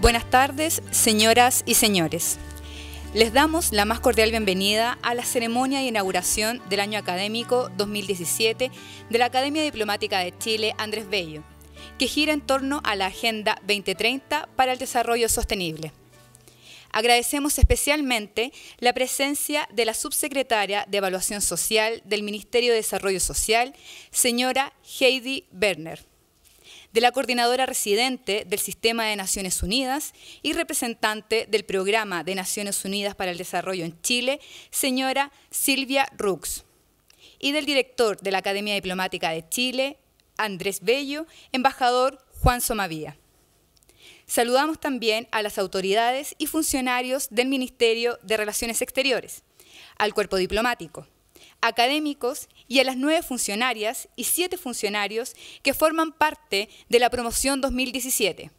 Buenas tardes, señoras y señores. Les damos la más cordial bienvenida a la ceremonia de inauguración del año académico 2017 de la Academia Diplomática de Chile Andrés Bello, que gira en torno a la Agenda 2030 para el Desarrollo Sostenible. Agradecemos especialmente la presencia de la subsecretaria de Evaluación Social del Ministerio de Desarrollo Social, señora Heidi Berner de la coordinadora residente del Sistema de Naciones Unidas y representante del Programa de Naciones Unidas para el Desarrollo en Chile, señora Silvia Rux, y del director de la Academia Diplomática de Chile, Andrés Bello, embajador Juan Somavía. Saludamos también a las autoridades y funcionarios del Ministerio de Relaciones Exteriores, al cuerpo diplomático, académicos y a las nueve funcionarias y siete funcionarios que forman parte de la promoción 2017,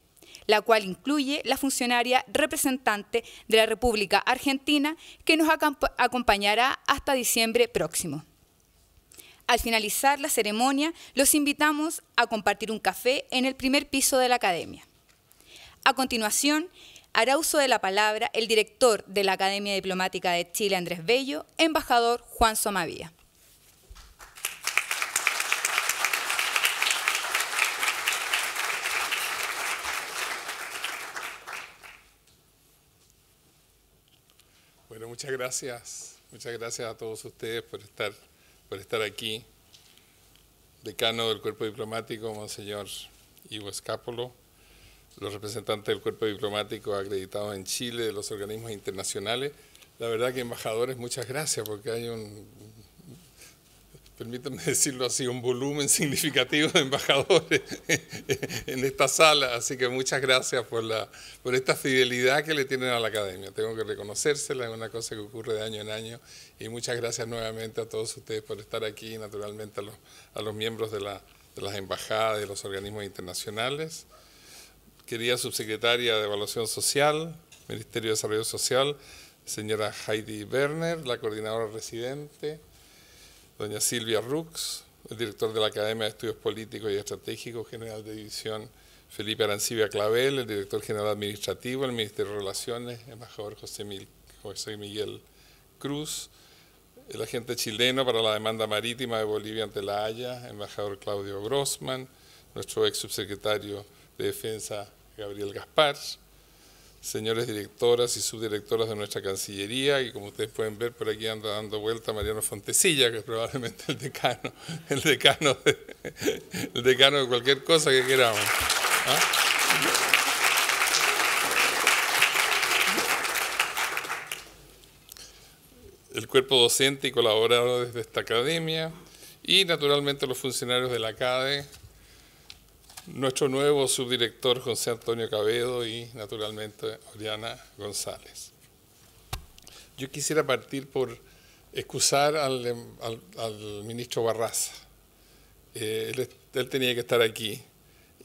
la cual incluye la funcionaria representante de la República Argentina que nos acompañará hasta diciembre próximo. Al finalizar la ceremonia, los invitamos a compartir un café en el primer piso de la academia. A continuación, hará uso de la palabra el director de la Academia Diplomática de Chile, Andrés Bello, embajador Juan Somavía. Bueno, muchas gracias. Muchas gracias a todos ustedes por estar, por estar aquí. Decano del Cuerpo Diplomático, Monseñor Ivo Escapolo los representantes del cuerpo diplomático acreditados en Chile, de los organismos internacionales. La verdad que embajadores, muchas gracias, porque hay un, permítanme decirlo así, un volumen significativo de embajadores en esta sala, así que muchas gracias por, la, por esta fidelidad que le tienen a la Academia. Tengo que reconocérsela, es una cosa que ocurre de año en año, y muchas gracias nuevamente a todos ustedes por estar aquí, naturalmente a los, a los miembros de, la, de las embajadas, de los organismos internacionales querida subsecretaria de Evaluación Social, Ministerio de Desarrollo Social, señora Heidi Werner, la coordinadora residente, doña Silvia Rux, el director de la Academia de Estudios Políticos y Estratégicos General de División, Felipe Arancibia Clavel, el director general administrativo del Ministerio de Relaciones, embajador José, José Miguel Cruz, el agente chileno para la demanda marítima de Bolivia ante La Haya, embajador Claudio Grossman, nuestro ex subsecretario de Defensa Gabriel Gaspar, señores directoras y subdirectoras de nuestra Cancillería, y como ustedes pueden ver, por aquí anda dando vuelta Mariano Fontecilla, que es probablemente el decano, el decano de, el decano de cualquier cosa que queramos. ¿ah? El cuerpo docente y colaborador desde esta academia, y naturalmente los funcionarios de la CADE, nuestro nuevo subdirector José Antonio Cabedo y naturalmente Oriana González. Yo quisiera partir por excusar al, ministro Barraza. Eh, él, tenía que estar aquí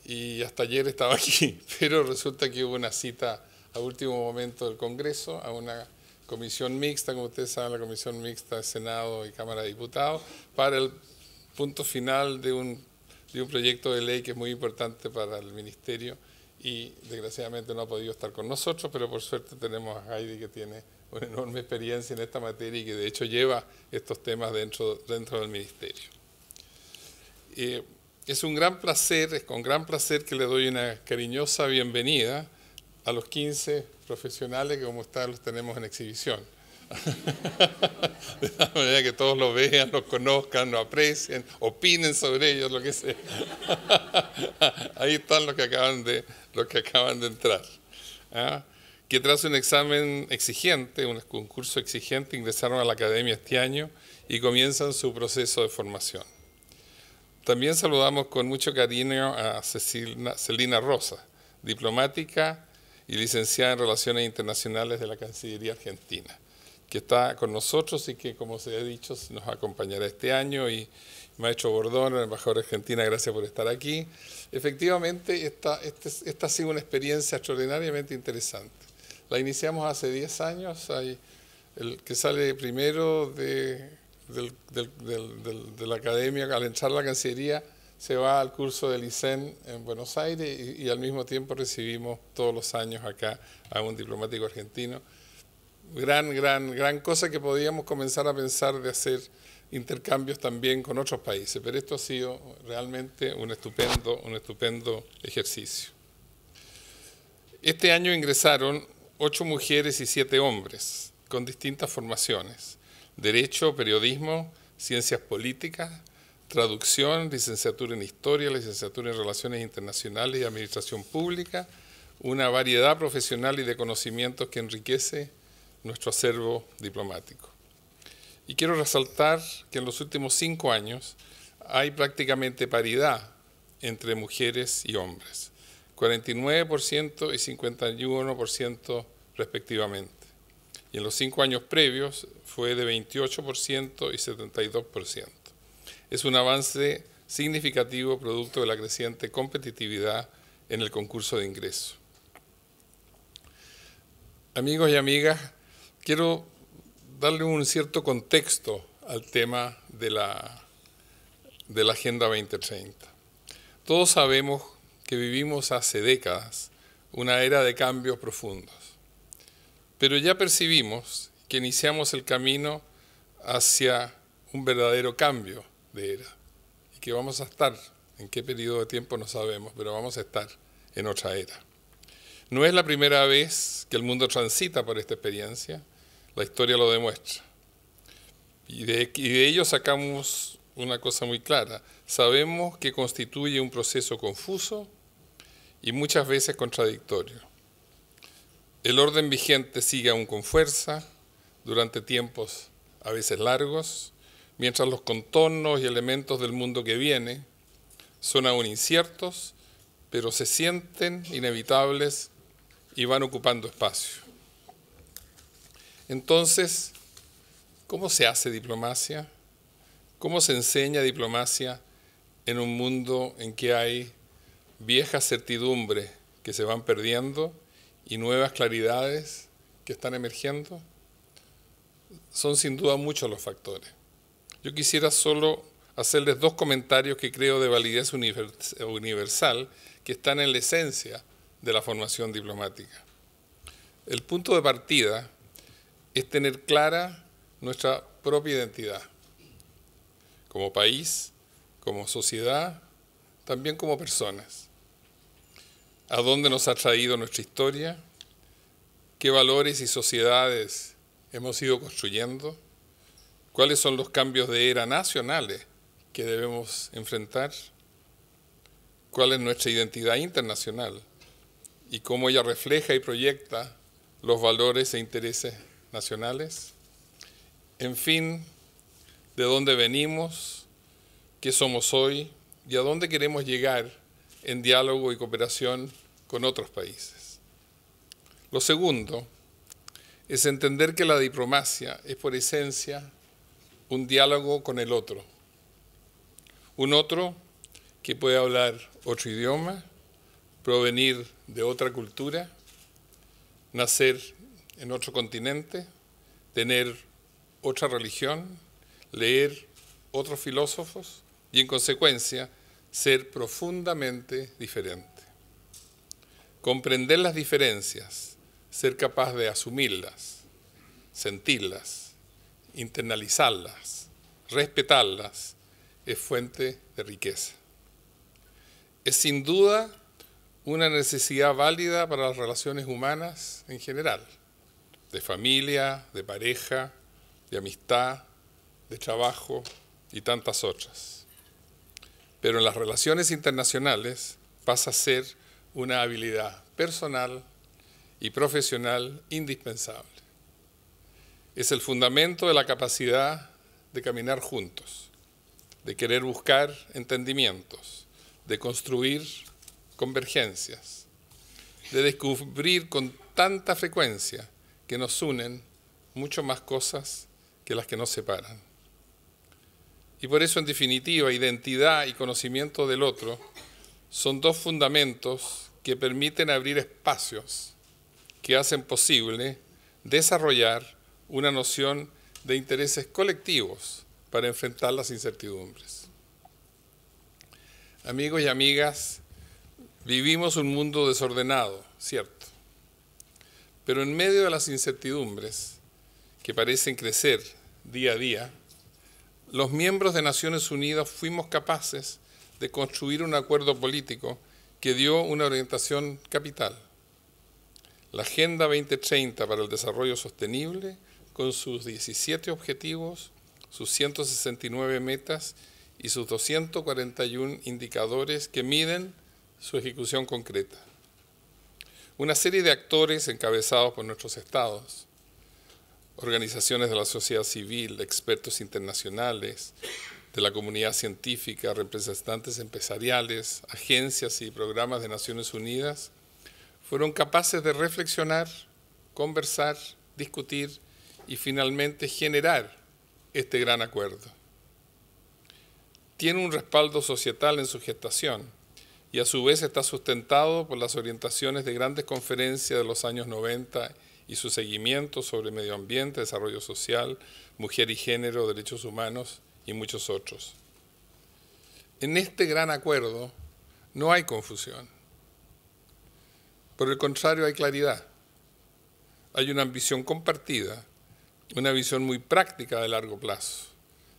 y hasta ayer estaba aquí, pero resulta que hubo una cita a último momento del Congreso, a una comisión mixta, como ustedes saben, la comisión mixta de Senado y Cámara de Diputados, para el punto final de un de un proyecto de ley que es muy importante para el Ministerio y desgraciadamente no ha podido estar con nosotros, pero por suerte tenemos a Heidi que tiene una enorme experiencia en esta materia y que de hecho lleva estos temas dentro, dentro del Ministerio. Eh, es un gran placer, es con gran placer que le doy una cariñosa bienvenida a los 15 profesionales que como están los tenemos en exhibición de tal manera que todos los vean, los conozcan, lo aprecien, opinen sobre ellos, lo que sea. Ahí están los que acaban de, los que acaban de entrar. ¿ah? Que tras un examen exigente, un concurso exigente, ingresaron a la academia este año y comienzan su proceso de formación. También saludamos con mucho cariño a Celina Rosa, diplomática y licenciada en Relaciones Internacionales de la Cancillería Argentina que está con nosotros y que, como se ha dicho, nos acompañará este año. Y Maestro Bordón, el embajador argentina, gracias por estar aquí. Efectivamente, esta, este, esta ha sido una experiencia extraordinariamente interesante. La iniciamos hace 10 años, el que sale primero de, la academia al entrar a la Cancillería se va al curso del ICEN en Buenos Aires y al mismo tiempo recibimos todos los años acá a un diplomático argentino gran, gran, gran cosa que podíamos comenzar a pensar de hacer intercambios también con otros países, pero esto ha sido realmente un estupendo, un estupendo ejercicio. Este año ingresaron ocho mujeres y siete hombres con distintas formaciones, derecho, periodismo, ciencias políticas, traducción, licenciatura en historia, licenciatura en relaciones internacionales y administración pública, una variedad profesional y de conocimientos que enriquece nuestro acervo diplomático. Y quiero resaltar que en los últimos cinco años hay prácticamente paridad entre mujeres y hombres, 49% y 51% respectivamente. Y en los cinco años previos fue de 28% y 72%. Es un avance significativo producto de la creciente competitividad en el concurso de ingreso. Amigos y amigas, quiero darle un cierto contexto al tema de la, de la Agenda 2030. Todos sabemos que vivimos hace décadas una era de cambios profundos, pero ya percibimos que iniciamos el camino hacia un verdadero cambio de era y que vamos a estar, en qué periodo de tiempo no sabemos, pero vamos a estar en otra era. No es la primera vez que el mundo transita por esta experiencia la historia lo demuestra. Y de, ello sacamos una cosa muy clara. Sabemos que constituye un proceso confuso y muchas veces contradictorio. El orden vigente sigue aún con fuerza durante tiempos a veces largos, mientras los contornos y elementos del mundo que viene son aún inciertos, pero se sienten inevitables y van ocupando espacio. Entonces, ¿cómo se hace diplomacia? ¿Cómo se enseña diplomacia en un mundo en que hay viejas certidumbres que se van perdiendo y nuevas claridades que están emergiendo? Son sin duda muchos los factores. Yo quisiera solo hacerles dos comentarios que creo de validez universal que están en la esencia de la formación diplomática. El punto de partida es tener clara nuestra propia identidad, como país, como sociedad, también como personas. ¿A dónde nos ha traído nuestra historia? ¿Qué valores y sociedades hemos ido construyendo? ¿Cuáles son los cambios de era nacionales que debemos enfrentar? ¿Cuál es nuestra identidad internacional? ¿Y cómo ella refleja y proyecta los valores e intereses nacionales, en fin, de dónde venimos, qué somos hoy y a dónde queremos llegar en diálogo y cooperación con otros países. Lo segundo es entender que la diplomacia es por esencia un diálogo con el otro, un otro que puede hablar otro idioma, provenir de otra cultura, nacer en otro continente, tener otra religión, leer otros filósofos y en consecuencia ser profundamente diferente. Comprender las diferencias, ser capaz de asumirlas, sentirlas, internalizarlas, respetarlas, es fuente de riqueza. Es sin duda una necesidad válida para las relaciones humanas en general de familia, de pareja, de amistad, de trabajo y tantas otras. Pero en las relaciones internacionales pasa a ser una habilidad personal y profesional indispensable. Es el fundamento de la capacidad de caminar juntos, de querer buscar entendimientos, de construir convergencias, de descubrir con tanta frecuencia que nos unen mucho más cosas que las que nos separan. Y por eso, en definitiva, identidad y conocimiento del otro son dos fundamentos que permiten abrir espacios que hacen posible desarrollar una noción de intereses colectivos para enfrentar las incertidumbres. Amigos y amigas, vivimos un mundo desordenado, cierto, pero en medio de las incertidumbres que parecen crecer día a día, los miembros de Naciones Unidas fuimos capaces de construir un acuerdo político que dio una orientación capital. La Agenda 2030 para el Desarrollo Sostenible, con sus 17 objetivos, sus 169 metas y sus 241 indicadores que miden su ejecución concreta una serie de actores encabezados por nuestros estados, organizaciones de la sociedad civil, expertos internacionales, de la comunidad científica, representantes empresariales, agencias y programas de Naciones Unidas, fueron capaces de reflexionar, conversar, discutir y finalmente generar este gran acuerdo. Tiene un respaldo societal en su gestación, y a su vez está sustentado por las orientaciones de grandes conferencias de los años 90 y su seguimiento sobre medio ambiente, desarrollo social, mujer y género, derechos humanos y muchos otros. En este gran acuerdo no hay confusión. Por el contrario, hay claridad. Hay una ambición compartida, una visión muy práctica de largo plazo,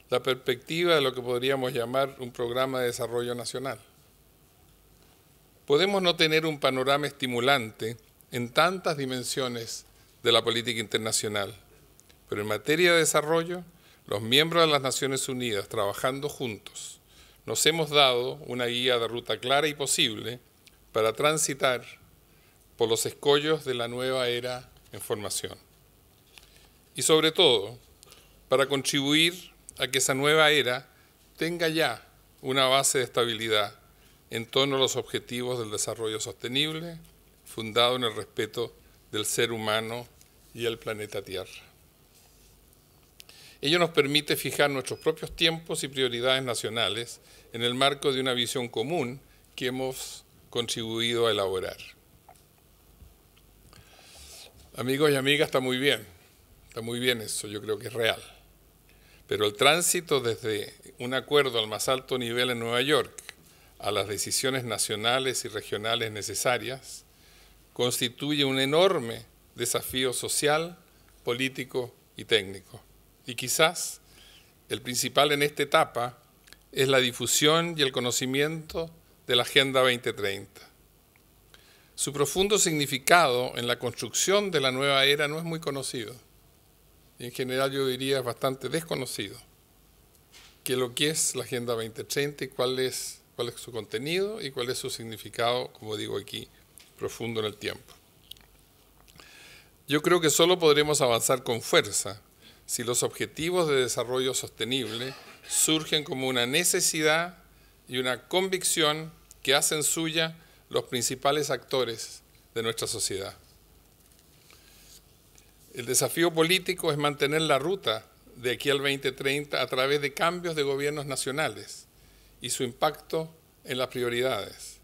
la perspectiva de lo que podríamos llamar un programa de desarrollo nacional podemos no tener un panorama estimulante en tantas dimensiones de la política internacional, pero en materia de desarrollo, los miembros de las Naciones Unidas trabajando juntos nos hemos dado una guía de ruta clara y posible para transitar por los escollos de la nueva era en formación. Y sobre todo, para contribuir a que esa nueva era tenga ya una base de estabilidad en torno a los objetivos del desarrollo sostenible, fundado en el respeto del ser humano y el planeta Tierra. Ello nos permite fijar nuestros propios tiempos y prioridades nacionales en el marco de una visión común que hemos contribuido a elaborar. Amigos y amigas, está muy bien, está muy bien eso, yo creo que es real. Pero el tránsito desde un acuerdo al más alto nivel en Nueva York a las decisiones nacionales y regionales necesarias, constituye un enorme desafío social, político y técnico. Y quizás el principal en esta etapa es la difusión y el conocimiento de la Agenda 2030. Su profundo significado en la construcción de la nueva era no es muy conocido. En general yo diría bastante desconocido que lo que es la Agenda 2030 y cuál es cuál es su contenido y cuál es su significado, como digo aquí, profundo en el tiempo. Yo creo que solo podremos avanzar con fuerza si los objetivos de desarrollo sostenible surgen como una necesidad y una convicción que hacen suya los principales actores de nuestra sociedad. El desafío político es mantener la ruta de aquí al 2030 a través de cambios de gobiernos nacionales, y su impacto en las prioridades.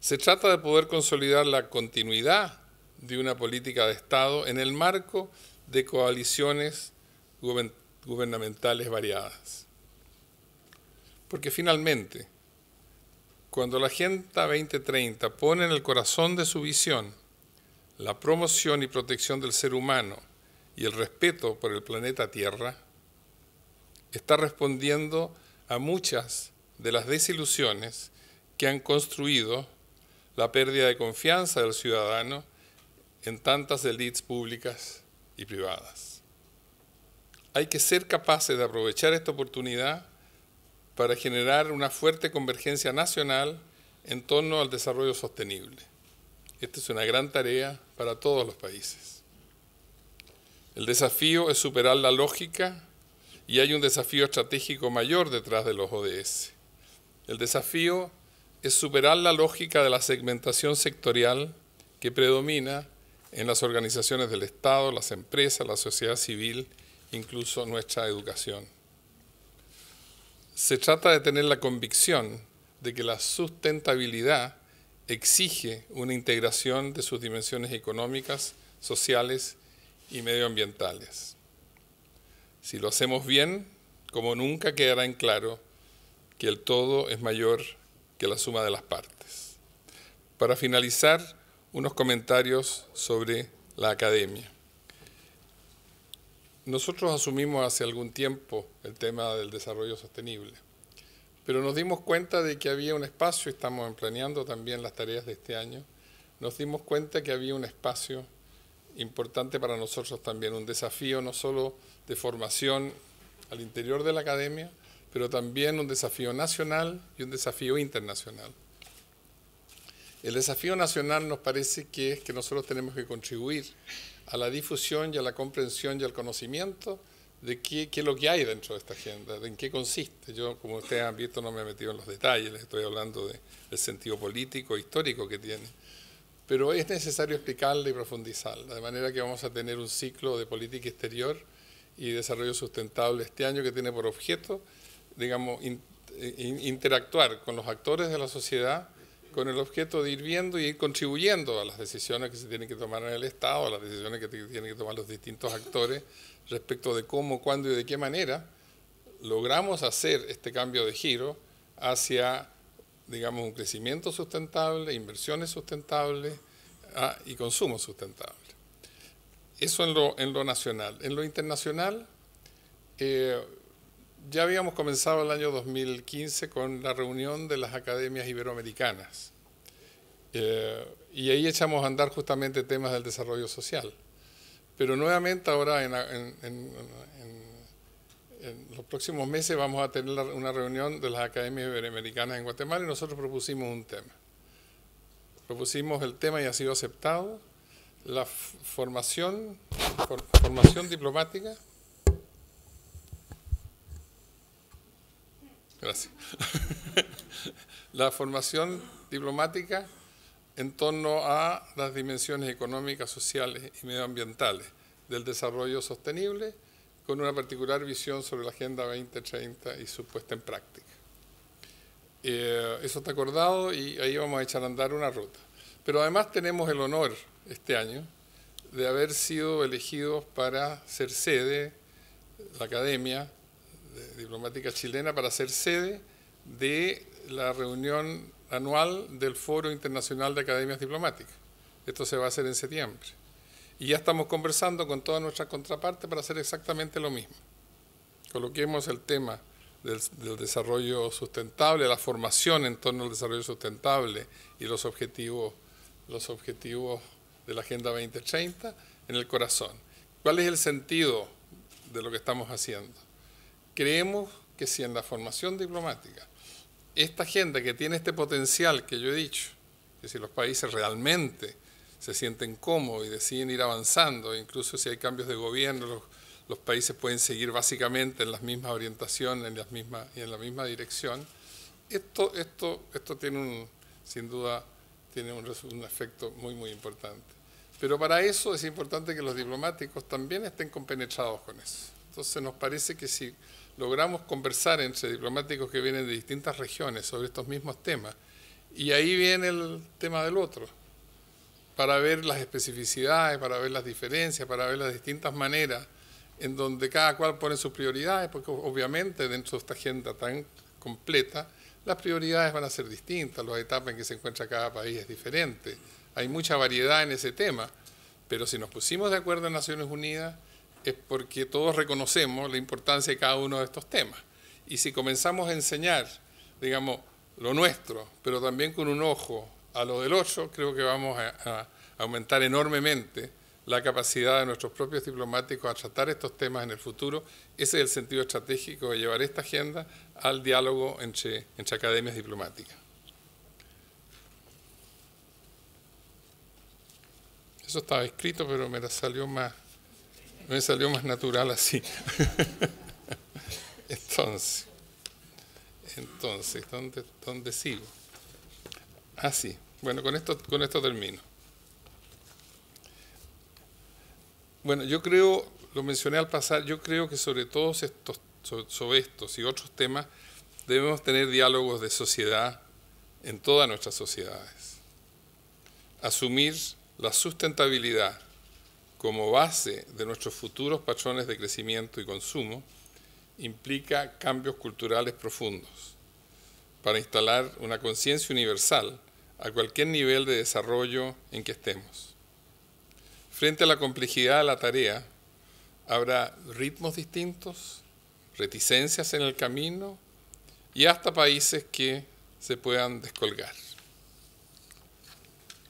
Se trata de poder consolidar la continuidad de una política de Estado en el marco de coaliciones gubernamentales variadas. Porque finalmente, cuando la Agenda 2030 pone en el corazón de su visión la promoción y protección del ser humano y el respeto por el planeta Tierra, está respondiendo a muchas de las desilusiones que han construido la pérdida de confianza del ciudadano en tantas elites públicas y privadas. Hay que ser capaces de aprovechar esta oportunidad para generar una fuerte convergencia nacional en torno al desarrollo sostenible. Esta es una gran tarea para todos los países. El desafío es superar la lógica y hay un desafío estratégico mayor detrás de los ODS. El desafío es superar la lógica de la segmentación sectorial que predomina en las organizaciones del Estado, las empresas, la sociedad civil, incluso nuestra educación. Se trata de tener la convicción de que la sustentabilidad exige una integración de sus dimensiones económicas, sociales y medioambientales. Si lo hacemos bien, como nunca quedará en claro que el todo es mayor que la suma de las partes. Para finalizar, unos comentarios sobre la academia. Nosotros asumimos hace algún tiempo el tema del desarrollo sostenible, pero nos dimos cuenta de que había un espacio, estamos planeando también las tareas de este año, nos dimos cuenta que había un espacio importante para nosotros también, un desafío no solo de formación al interior de la academia, pero también un desafío nacional y un desafío internacional. El desafío nacional nos parece que es que nosotros tenemos que contribuir a la difusión y a la comprensión y al conocimiento de qué, es lo que hay dentro de esta agenda, de en qué consiste. Yo, como ustedes han visto, no me he metido en los detalles, estoy hablando del sentido político, e histórico que tiene. Pero es necesario explicarla y profundizarla, de manera que vamos a tener un ciclo de política exterior y desarrollo sustentable este año que tiene por objeto digamos, eh, interactuar con los actores de la sociedad con el objeto de ir viendo y ir contribuyendo a las decisiones que se tienen que tomar en el Estado, a las decisiones que tienen que tomar los distintos actores respecto de cómo, cuándo y de qué manera logramos hacer este cambio de giro hacia, digamos, un crecimiento sustentable, inversiones sustentables ah, y consumo sustentable. Eso en lo, en lo nacional. En lo internacional, eh, ya habíamos comenzado el año 2015 con la reunión de las academias iberoamericanas. Eh, y ahí echamos a andar justamente temas del desarrollo social. Pero nuevamente ahora en, los próximos meses vamos a tener una reunión de las academias iberoamericanas en Guatemala y nosotros propusimos un tema. Propusimos el tema y ha sido aceptado, la formación, formación diplomática Gracias. la formación diplomática en torno a las dimensiones económicas, sociales y medioambientales del desarrollo sostenible, con una particular visión sobre la Agenda 2030 y su puesta en práctica. Eh, eso está acordado y ahí vamos a echar a andar una ruta. Pero además tenemos el honor este año de haber sido elegidos para ser sede, la academia, Diplomática Chilena para ser sede de la reunión anual del Foro Internacional de Academias Diplomáticas. Esto se va a hacer en septiembre. Y ya estamos conversando con toda nuestra contraparte para hacer exactamente lo mismo. Coloquemos el tema del, desarrollo sustentable, la formación en torno al desarrollo sustentable y los objetivos, los objetivos de la Agenda 2030 en el corazón. ¿Cuál es el sentido de lo que estamos haciendo? Creemos que si en la formación diplomática esta agenda que tiene este potencial que yo he dicho, que si los países realmente se sienten cómodos y deciden ir avanzando, incluso si hay cambios de gobierno, los, países pueden seguir básicamente en las mismas orientaciones en las mismas, y en la misma dirección, esto, esto, esto tiene un, sin duda tiene un, un efecto muy, muy importante. Pero para eso es importante que los diplomáticos también estén compenetrados con eso. Entonces nos parece que si logramos conversar entre diplomáticos que vienen de distintas regiones sobre estos mismos temas. Y ahí viene el tema del otro, para ver las especificidades, para ver las diferencias, para ver las distintas maneras en donde cada cual pone sus prioridades, porque obviamente dentro de esta agenda tan completa, las prioridades van a ser distintas, las etapas en que se encuentra cada país es diferente. Hay mucha variedad en ese tema, pero si nos pusimos de acuerdo en Naciones Unidas, es porque todos reconocemos la importancia de cada uno de estos temas. Y si comenzamos a enseñar, digamos, lo nuestro, pero también con un ojo a lo del otro, creo que vamos a, aumentar enormemente la capacidad de nuestros propios diplomáticos a tratar estos temas en el futuro. Ese es el sentido estratégico de llevar esta agenda al diálogo entre, entre academias diplomáticas. Eso estaba escrito, pero me salió más me salió más natural así. entonces, entonces, ¿dónde, dónde sigo? Así. Ah, bueno, con esto, con esto termino. Bueno, yo creo, lo mencioné al pasar, yo creo que sobre todos estos, sobre estos y otros temas, debemos tener diálogos de sociedad en todas nuestras sociedades. Asumir la sustentabilidad como base de nuestros futuros patrones de crecimiento y consumo implica cambios culturales profundos para instalar una conciencia universal a cualquier nivel de desarrollo en que estemos. Frente a la complejidad de la tarea, habrá ritmos distintos, reticencias en el camino y hasta países que se puedan descolgar.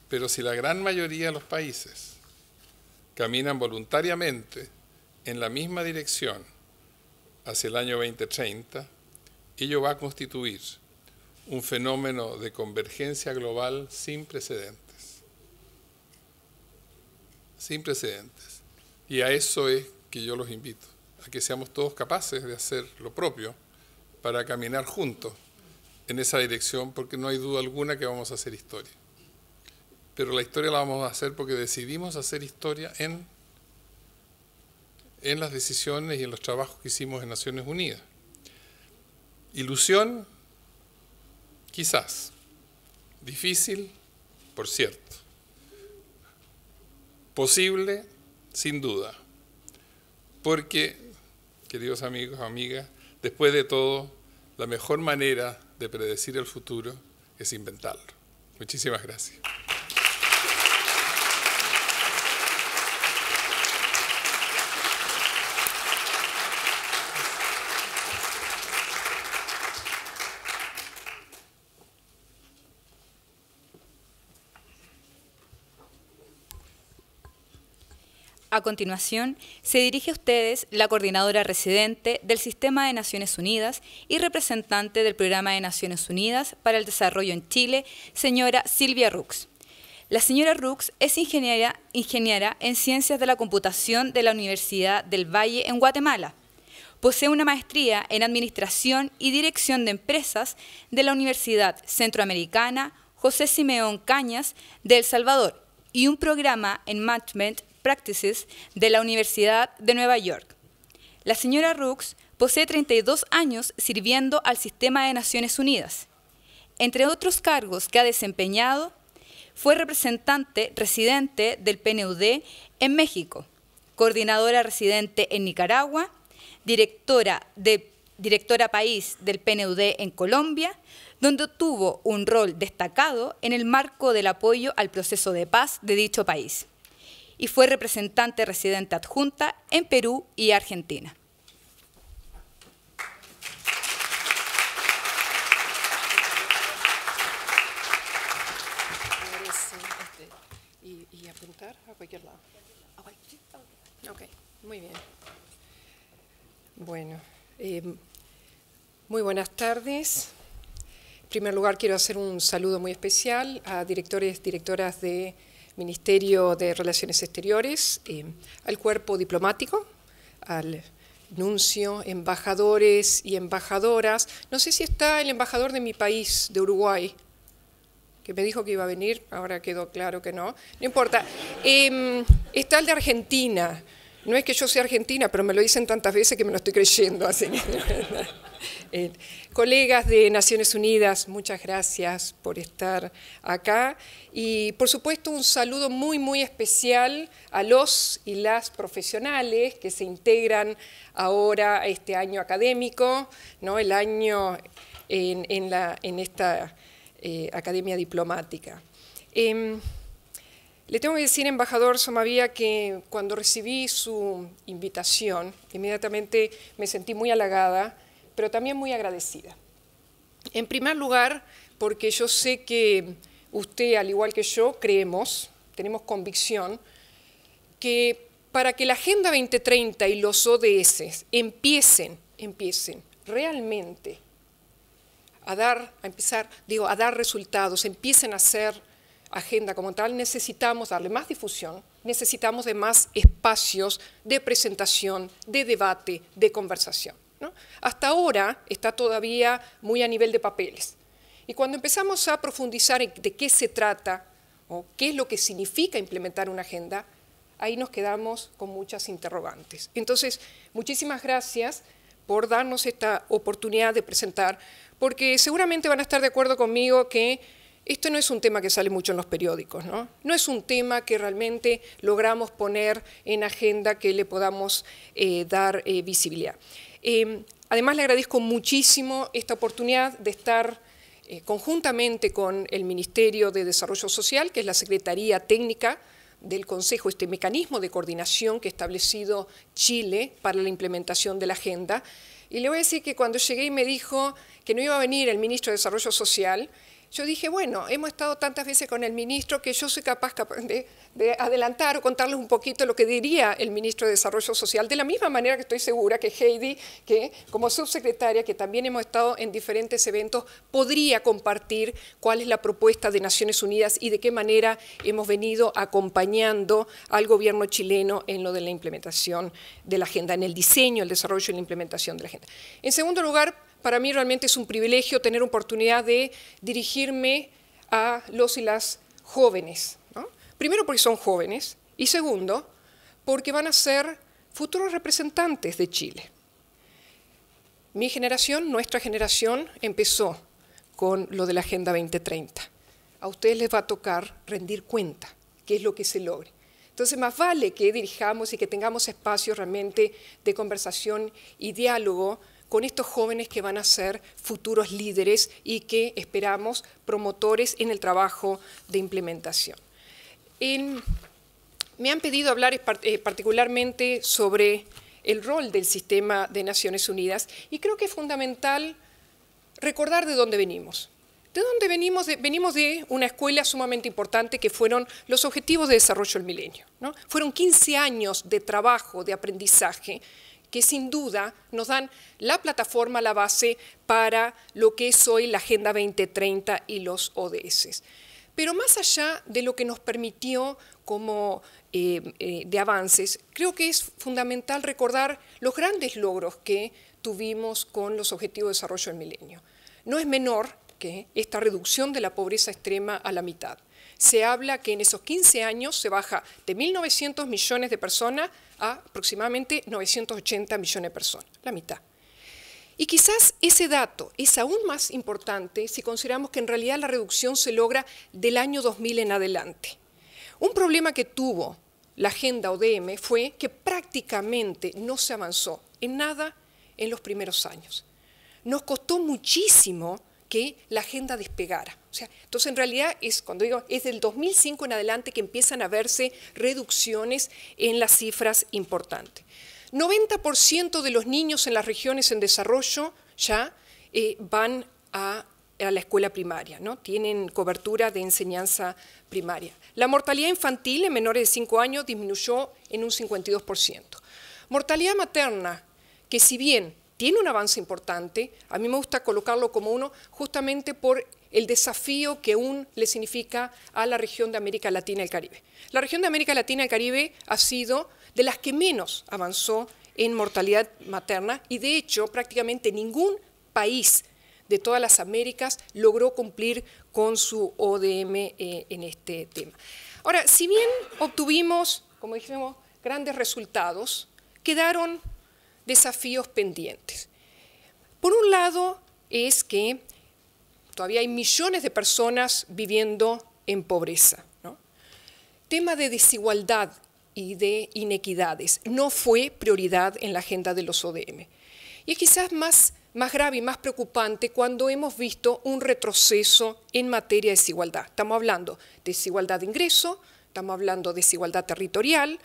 Pero si la gran mayoría de los países caminan voluntariamente en la misma dirección hacia el año 2030, ello va a constituir un fenómeno de convergencia global sin precedentes. Sin precedentes. Y a eso es que yo los invito, a que seamos todos capaces de hacer lo propio para caminar juntos en esa dirección, porque no hay duda alguna que vamos a hacer historia pero la historia la vamos a hacer porque decidimos hacer historia en, en las decisiones y en los trabajos que hicimos en Naciones Unidas. Ilusión, quizás. Difícil, por cierto. Posible, sin duda. Porque, queridos amigos, amigas, después de todo, la mejor manera de predecir el futuro es inventarlo. Muchísimas gracias. A continuación, se dirige a ustedes la coordinadora residente del Sistema de Naciones Unidas y representante del Programa de Naciones Unidas para el Desarrollo en Chile, señora Silvia Rux. La señora Rux es ingeniera, ingeniera en Ciencias de la Computación de la Universidad del Valle en Guatemala. Posee una maestría en Administración y Dirección de Empresas de la Universidad Centroamericana José Simeón Cañas de El Salvador y un programa en Management Practices de la Universidad de Nueva York. La señora Rooks posee 32 años sirviendo al sistema de Naciones Unidas. Entre otros cargos que ha desempeñado, fue representante residente del PNUD en México, coordinadora residente en Nicaragua, directora, de, directora país del PNUD en Colombia, donde tuvo un rol destacado en el marco del apoyo al proceso de paz de dicho país y fue representante residente adjunta en Perú y Argentina. Y apuntar a cualquier lado. Ok, muy bien. Bueno, eh, muy buenas tardes. En primer lugar, quiero hacer un saludo muy especial a directores, directoras de Ministerio de Relaciones Exteriores, eh, al cuerpo diplomático, al nuncio, embajadores y embajadoras. No sé si está el embajador de mi país, de Uruguay, que me dijo que iba a venir, ahora quedó claro que no, no importa. Em, está el de Argentina. No es que yo sea argentina, pero me lo dicen tantas veces que me lo estoy creyendo, así Eh, colegas de Naciones Unidas, muchas gracias por estar acá. Y por supuesto un saludo muy, muy especial a los y las profesionales que se integran ahora a este año académico, el año en, esta eh, Academia Diplomática. Em, le tengo que decir, embajador Somavía, que cuando recibí su invitación, inmediatamente me sentí muy halagada pero también muy agradecida. En primer lugar, porque yo sé que usted, al igual que yo, creemos, tenemos convicción, que para que la Agenda 2030 y los ODS empiecen, empiecen realmente a dar, a empezar, digo, a dar resultados, empiecen a ser agenda como tal, necesitamos darle más difusión, necesitamos de más espacios de presentación, de debate, de conversación. Hasta ahora está todavía muy a nivel de papeles. Y cuando empezamos a profundizar en de qué se trata o qué es lo que significa implementar una agenda, ahí nos quedamos con muchas interrogantes. Entonces, muchísimas gracias por darnos esta oportunidad de presentar, porque seguramente van a estar de acuerdo conmigo que esto no es un tema que sale mucho en los periódicos, ¿no? es un tema que realmente logramos poner en agenda que le podamos eh, dar eh, visibilidad. Em, además, le agradezco muchísimo esta oportunidad de estar eh, conjuntamente con el Ministerio de Desarrollo Social, que es la Secretaría Técnica del Consejo, este mecanismo de coordinación que ha establecido Chile para la implementación de la agenda. Y le voy a decir que cuando llegué y me dijo que no iba a venir el ministro de Desarrollo Social, yo dije, bueno, hemos estado tantas veces con el ministro que yo soy capaz, de, de, adelantar o contarles un poquito lo que diría el ministro de Desarrollo Social, de la misma manera que estoy segura que Heidi, que como subsecretaria, que también hemos estado en diferentes eventos, podría compartir cuál es la propuesta de Naciones Unidas y de qué manera hemos venido acompañando al gobierno chileno en lo de la implementación de la agenda, en el diseño, el desarrollo y la implementación de la agenda. En segundo lugar, para mí realmente es un privilegio tener oportunidad de dirigirme a los y las jóvenes. Primero porque son jóvenes y segundo porque van a ser futuros representantes de Chile. Mi generación, nuestra generación, empezó con lo de la Agenda 2030. A ustedes les va a tocar rendir cuenta qué es lo que se logre. Entonces, más vale que dirijamos y que tengamos espacios realmente de conversación y diálogo con estos jóvenes que van a ser futuros líderes y que esperamos promotores en el trabajo de implementación. me han pedido hablar eh, particularmente sobre el rol del sistema de Naciones Unidas y creo que es fundamental recordar de dónde venimos. ¿De dónde venimos? De, venimos de una escuela sumamente importante que fueron los Objetivos de Desarrollo del Milenio. Fueron 15 años de trabajo, de aprendizaje, que sin duda nos dan la plataforma, la base para lo que es hoy la Agenda 2030 y los ODS. Pero más allá de lo que nos permitió como eh, eh, de avances, creo que es fundamental recordar los grandes logros que tuvimos con los Objetivos de Desarrollo del Milenio. No es menor que esta reducción de la pobreza extrema a la mitad se habla que en esos 15 años se baja de 1.900 millones de personas a aproximadamente 980 millones de personas, la mitad. Y quizás ese dato es aún más importante si consideramos que en realidad la reducción se logra del año 2000 en adelante. Un problema que tuvo la agenda ODM fue que prácticamente no se avanzó en nada en los primeros años. Nos costó muchísimo que la agenda despegara. O sea, entonces, en realidad, es, cuando digo, es del 2005 en adelante que empiezan a verse reducciones en las cifras importantes. 90% de los niños en las regiones en desarrollo ya eh, van a, la escuela primaria, ¿no? tienen cobertura de enseñanza primaria. La mortalidad infantil en menores de 5 años disminuyó en un 52%. Mortalidad materna, que si bien tiene un avance importante. A mí me gusta colocarlo como uno justamente por el desafío que aún le significa a la región de América Latina y el Caribe. La región de América Latina y el Caribe ha sido de las que menos avanzó en mortalidad materna y de hecho prácticamente ningún país de todas las Américas logró cumplir con su ODM eh, en este tema. Ahora, si bien obtuvimos, como dijimos, grandes resultados, quedaron desafíos pendientes. Por un lado es que todavía hay millones de personas viviendo en pobreza. Tema de desigualdad y de inequidades no fue prioridad en la agenda de los ODM. Y es quizás más, más grave y más preocupante cuando hemos visto un retroceso en materia de desigualdad. Estamos hablando de desigualdad de ingreso, estamos hablando de desigualdad territorial,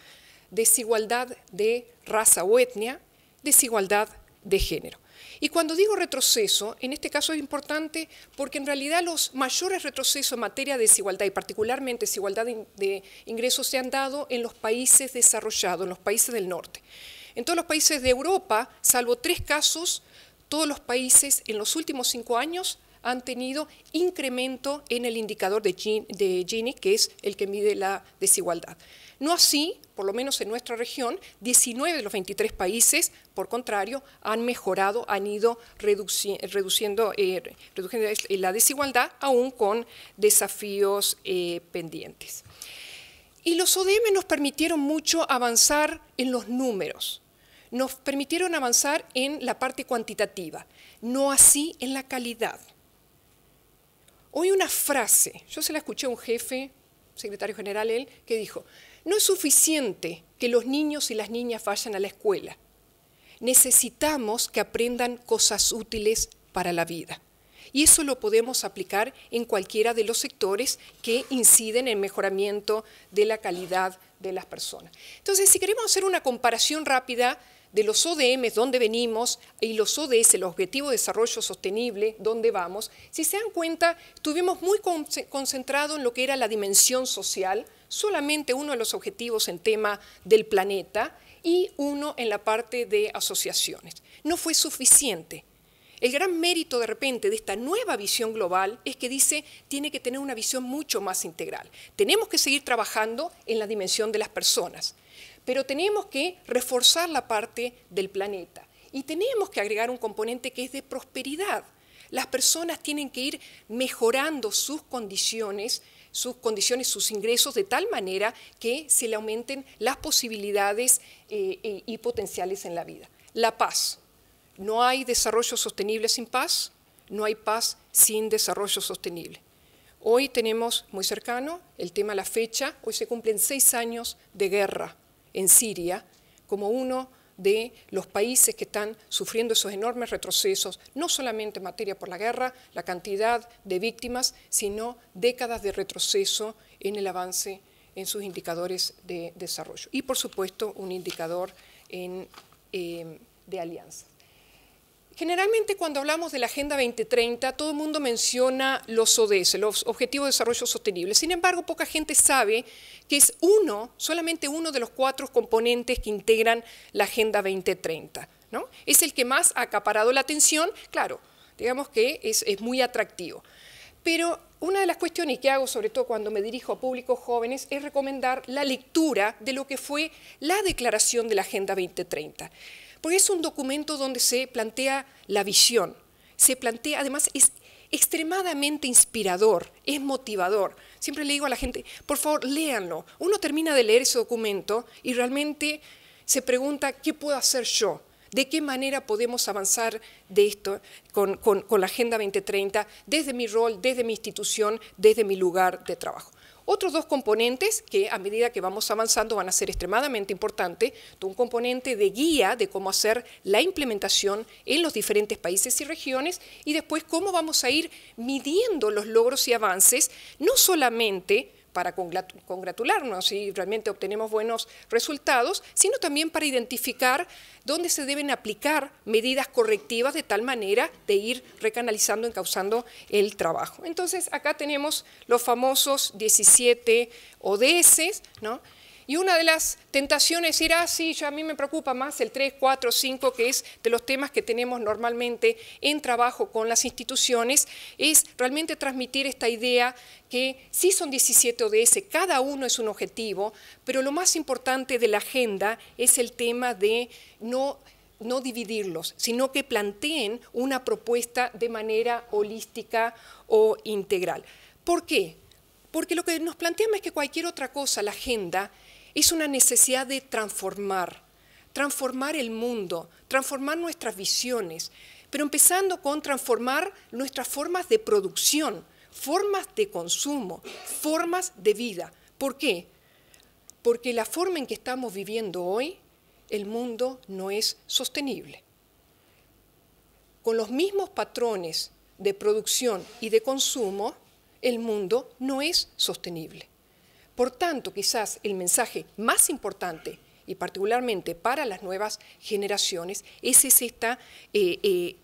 desigualdad de raza o etnia, desigualdad de género. Y cuando digo retroceso, en este caso es importante porque en realidad los mayores retrocesos en materia de desigualdad y particularmente desigualdad de ingresos se han dado en los países desarrollados, en los países del norte. En todos los países de Europa, salvo tres casos, todos los países en los últimos cinco años han tenido incremento en el indicador de Gini, que es el que mide la desigualdad. No así, por lo menos en nuestra región, 19 de los 23 países por contrario, han mejorado, han ido reduciendo, eh, eh, la desigualdad, aún con desafíos eh, pendientes. Y los ODM nos permitieron mucho avanzar en los números, nos permitieron avanzar en la parte cuantitativa, no así en la calidad. Hoy una frase, yo se la escuché a un jefe, secretario general él, que dijo, no es suficiente que los niños y las niñas vayan a la escuela, necesitamos que aprendan cosas útiles para la vida. Y eso lo podemos aplicar en cualquiera de los sectores que inciden en mejoramiento de la calidad de las personas. Entonces, si queremos hacer una comparación rápida de los ODMs, dónde venimos, y los ODS, el Objetivo de Desarrollo Sostenible, dónde vamos, si se dan cuenta, estuvimos muy concentrados en lo que era la dimensión social, solamente uno de los objetivos en tema del planeta, y uno en la parte de asociaciones. No fue suficiente. El gran mérito de repente de esta nueva visión global es que dice tiene que tener una visión mucho más integral. Tenemos que seguir trabajando en la dimensión de las personas, pero tenemos que reforzar la parte del planeta y tenemos que agregar un componente que es de prosperidad. Las personas tienen que ir mejorando sus condiciones sus condiciones, sus ingresos, de tal manera que se le aumenten las posibilidades eh, eh, y potenciales en la vida. La paz. No hay desarrollo sostenible sin paz, no hay paz sin desarrollo sostenible. Hoy tenemos muy cercano el tema la fecha, hoy se cumplen seis años de guerra en Siria como uno de los países que están sufriendo esos enormes retrocesos, no solamente en materia por la guerra, la cantidad de víctimas, sino décadas de retroceso en el avance en sus indicadores de desarrollo. Y por supuesto un indicador eh, de alianza. Generalmente cuando hablamos de la Agenda 2030, todo el mundo menciona los ODS, los Objetivos de Desarrollo Sostenible. Sin embargo, poca gente sabe que es uno, solamente uno de los cuatro componentes que integran la Agenda 2030. ¿no? Es el que más ha acaparado la atención, claro, digamos que es, es muy atractivo. Pero una de las cuestiones que hago, sobre todo cuando me dirijo a públicos jóvenes, es recomendar la lectura de lo que fue la declaración de la Agenda 2030. Porque es un documento donde se plantea la visión, se plantea, además es extremadamente inspirador, es motivador. Siempre le digo a la gente, por favor, léanlo. Uno termina de leer ese documento y realmente se pregunta, ¿qué puedo hacer yo? ¿De qué manera podemos avanzar de esto con, con la Agenda 2030 desde mi rol, desde mi institución, desde mi lugar de trabajo? Otros dos componentes que a medida que vamos avanzando van a ser extremadamente importantes, un componente de guía de cómo hacer la implementación en los diferentes países y regiones y después cómo vamos a ir midiendo los logros y avances, no solamente para congratularnos y realmente obtenemos buenos resultados, sino también para identificar dónde se deben aplicar medidas correctivas de tal manera de ir recanalizando, encauzando el trabajo. Entonces, acá tenemos los famosos 17 ODS, ¿no? Y una de las tentaciones decir, ah, sí, yo, a mí me preocupa más el 3, 4, 5, que es de los temas que tenemos normalmente en trabajo con las instituciones, es realmente transmitir esta idea que sí son 17 ODS, cada uno es un objetivo, pero lo más importante de la agenda es el tema de no no dividirlos, sino que planteen una propuesta de manera holística o integral. ¿Por qué? Porque lo que nos planteamos es que cualquier otra cosa, la agenda, es una necesidad de transformar, transformar el mundo, transformar nuestras visiones, pero empezando con transformar nuestras formas de producción, formas de consumo, formas de vida. ¿Por qué? Porque la forma en que estamos viviendo hoy, el mundo no es sostenible. Con los mismos patrones de producción y de consumo, el mundo no es sostenible. Por tanto, quizás el mensaje más importante y particularmente para las nuevas generaciones, ese es este eh, eh,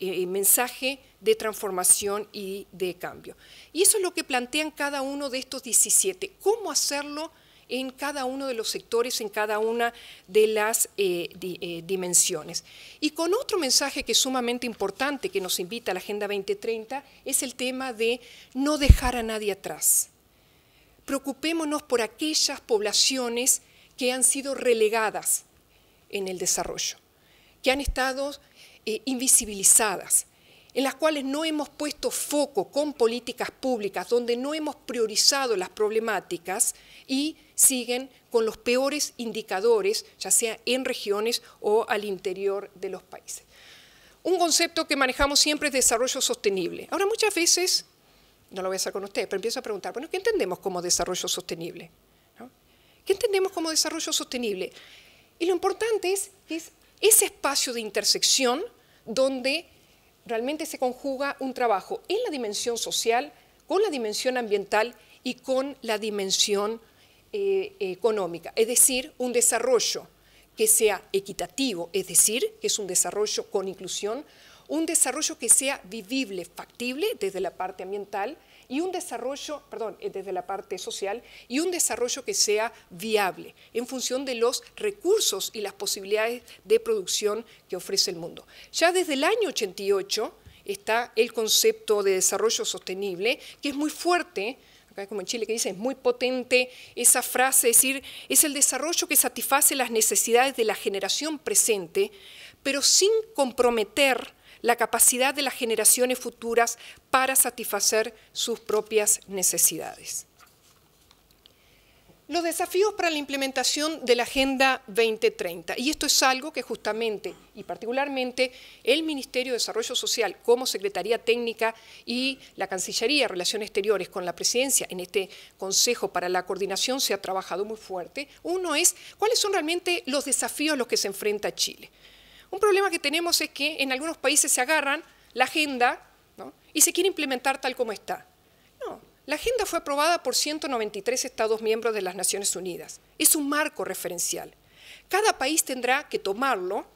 eh, mensaje de transformación y de cambio. Y eso es lo que plantean cada uno de estos 17, cómo hacerlo en cada uno de los sectores, en cada una de las dimensiones. Y con otro mensaje que es sumamente importante que nos invita a la Agenda 2030 es el tema de no dejar a nadie atrás preocupémonos por aquellas poblaciones que han sido relegadas en el desarrollo, que han estado eh, invisibilizadas, en las cuales no hemos puesto foco con políticas públicas, donde no hemos priorizado las problemáticas y siguen con los peores indicadores, ya sea en regiones o al interior de los países. Un concepto que manejamos siempre es desarrollo sostenible. Ahora, muchas veces no lo voy a hacer con ustedes, pero empiezo a preguntar, bueno, ¿qué entendemos como desarrollo sostenible? ¿Qué entendemos como desarrollo sostenible? Y lo importante es, es ese espacio de intersección donde realmente se conjuga un trabajo en la dimensión social, con la dimensión ambiental y con la dimensión eh, económica, es decir, un desarrollo que sea equitativo, es decir, que es un desarrollo con inclusión, un desarrollo que sea vivible, factible desde la parte ambiental y un desarrollo, perdón, eh, desde la parte social y un desarrollo que sea viable en función de los recursos y las posibilidades de producción que ofrece el mundo. Ya desde el año 88 está el concepto de desarrollo sostenible, que es muy fuerte acá como en Chile que dice, es muy potente esa frase, es decir, es el desarrollo que satisface las necesidades de la generación presente, pero sin comprometer la capacidad de las generaciones futuras para satisfacer sus propias necesidades. Los desafíos para la implementación de la Agenda 2030, y esto es algo que justamente y particularmente el Ministerio de Desarrollo Social como Secretaría Técnica y la Cancillería de Relaciones Exteriores con la Presidencia en este Consejo para la Coordinación se ha trabajado muy fuerte. Uno es cuáles son realmente los desafíos a los que se enfrenta Chile. Un problema que tenemos es que en algunos países se agarran la agenda y se quiere implementar tal como está. No, la agenda fue aprobada por 193 Estados miembros de las Naciones Unidas. Es un marco referencial. Cada país tendrá que tomarlo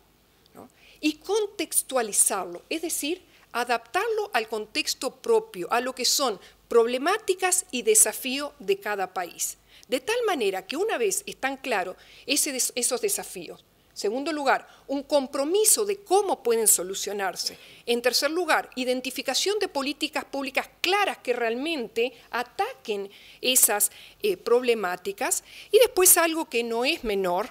y contextualizarlo, es decir, adaptarlo al contexto propio, a lo que son problemáticas y desafíos de cada país. De tal manera que una vez están claros esos desafíos, Segundo lugar, un compromiso de cómo pueden solucionarse. En tercer lugar, identificación de políticas públicas claras que realmente ataquen esas eh, problemáticas. Y después algo que no es menor,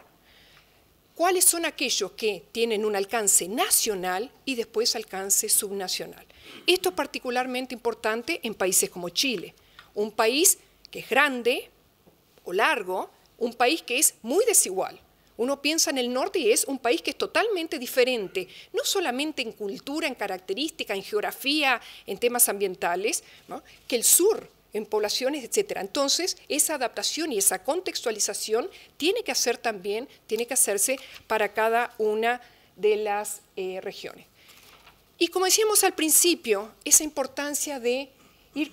cuáles son aquellos que tienen un alcance nacional y después alcance subnacional. Esto es particularmente importante en países como Chile, un país que es grande o largo, un país que es muy desigual uno piensa en el norte y es un país que es totalmente diferente, no solamente en cultura, en característica, en geografía, en temas ambientales, que el sur en poblaciones, etcétera. Entonces, esa adaptación y esa contextualización tiene que hacer también, tiene que hacerse para cada una de las eh, regiones. Y como decíamos al principio, esa importancia de ir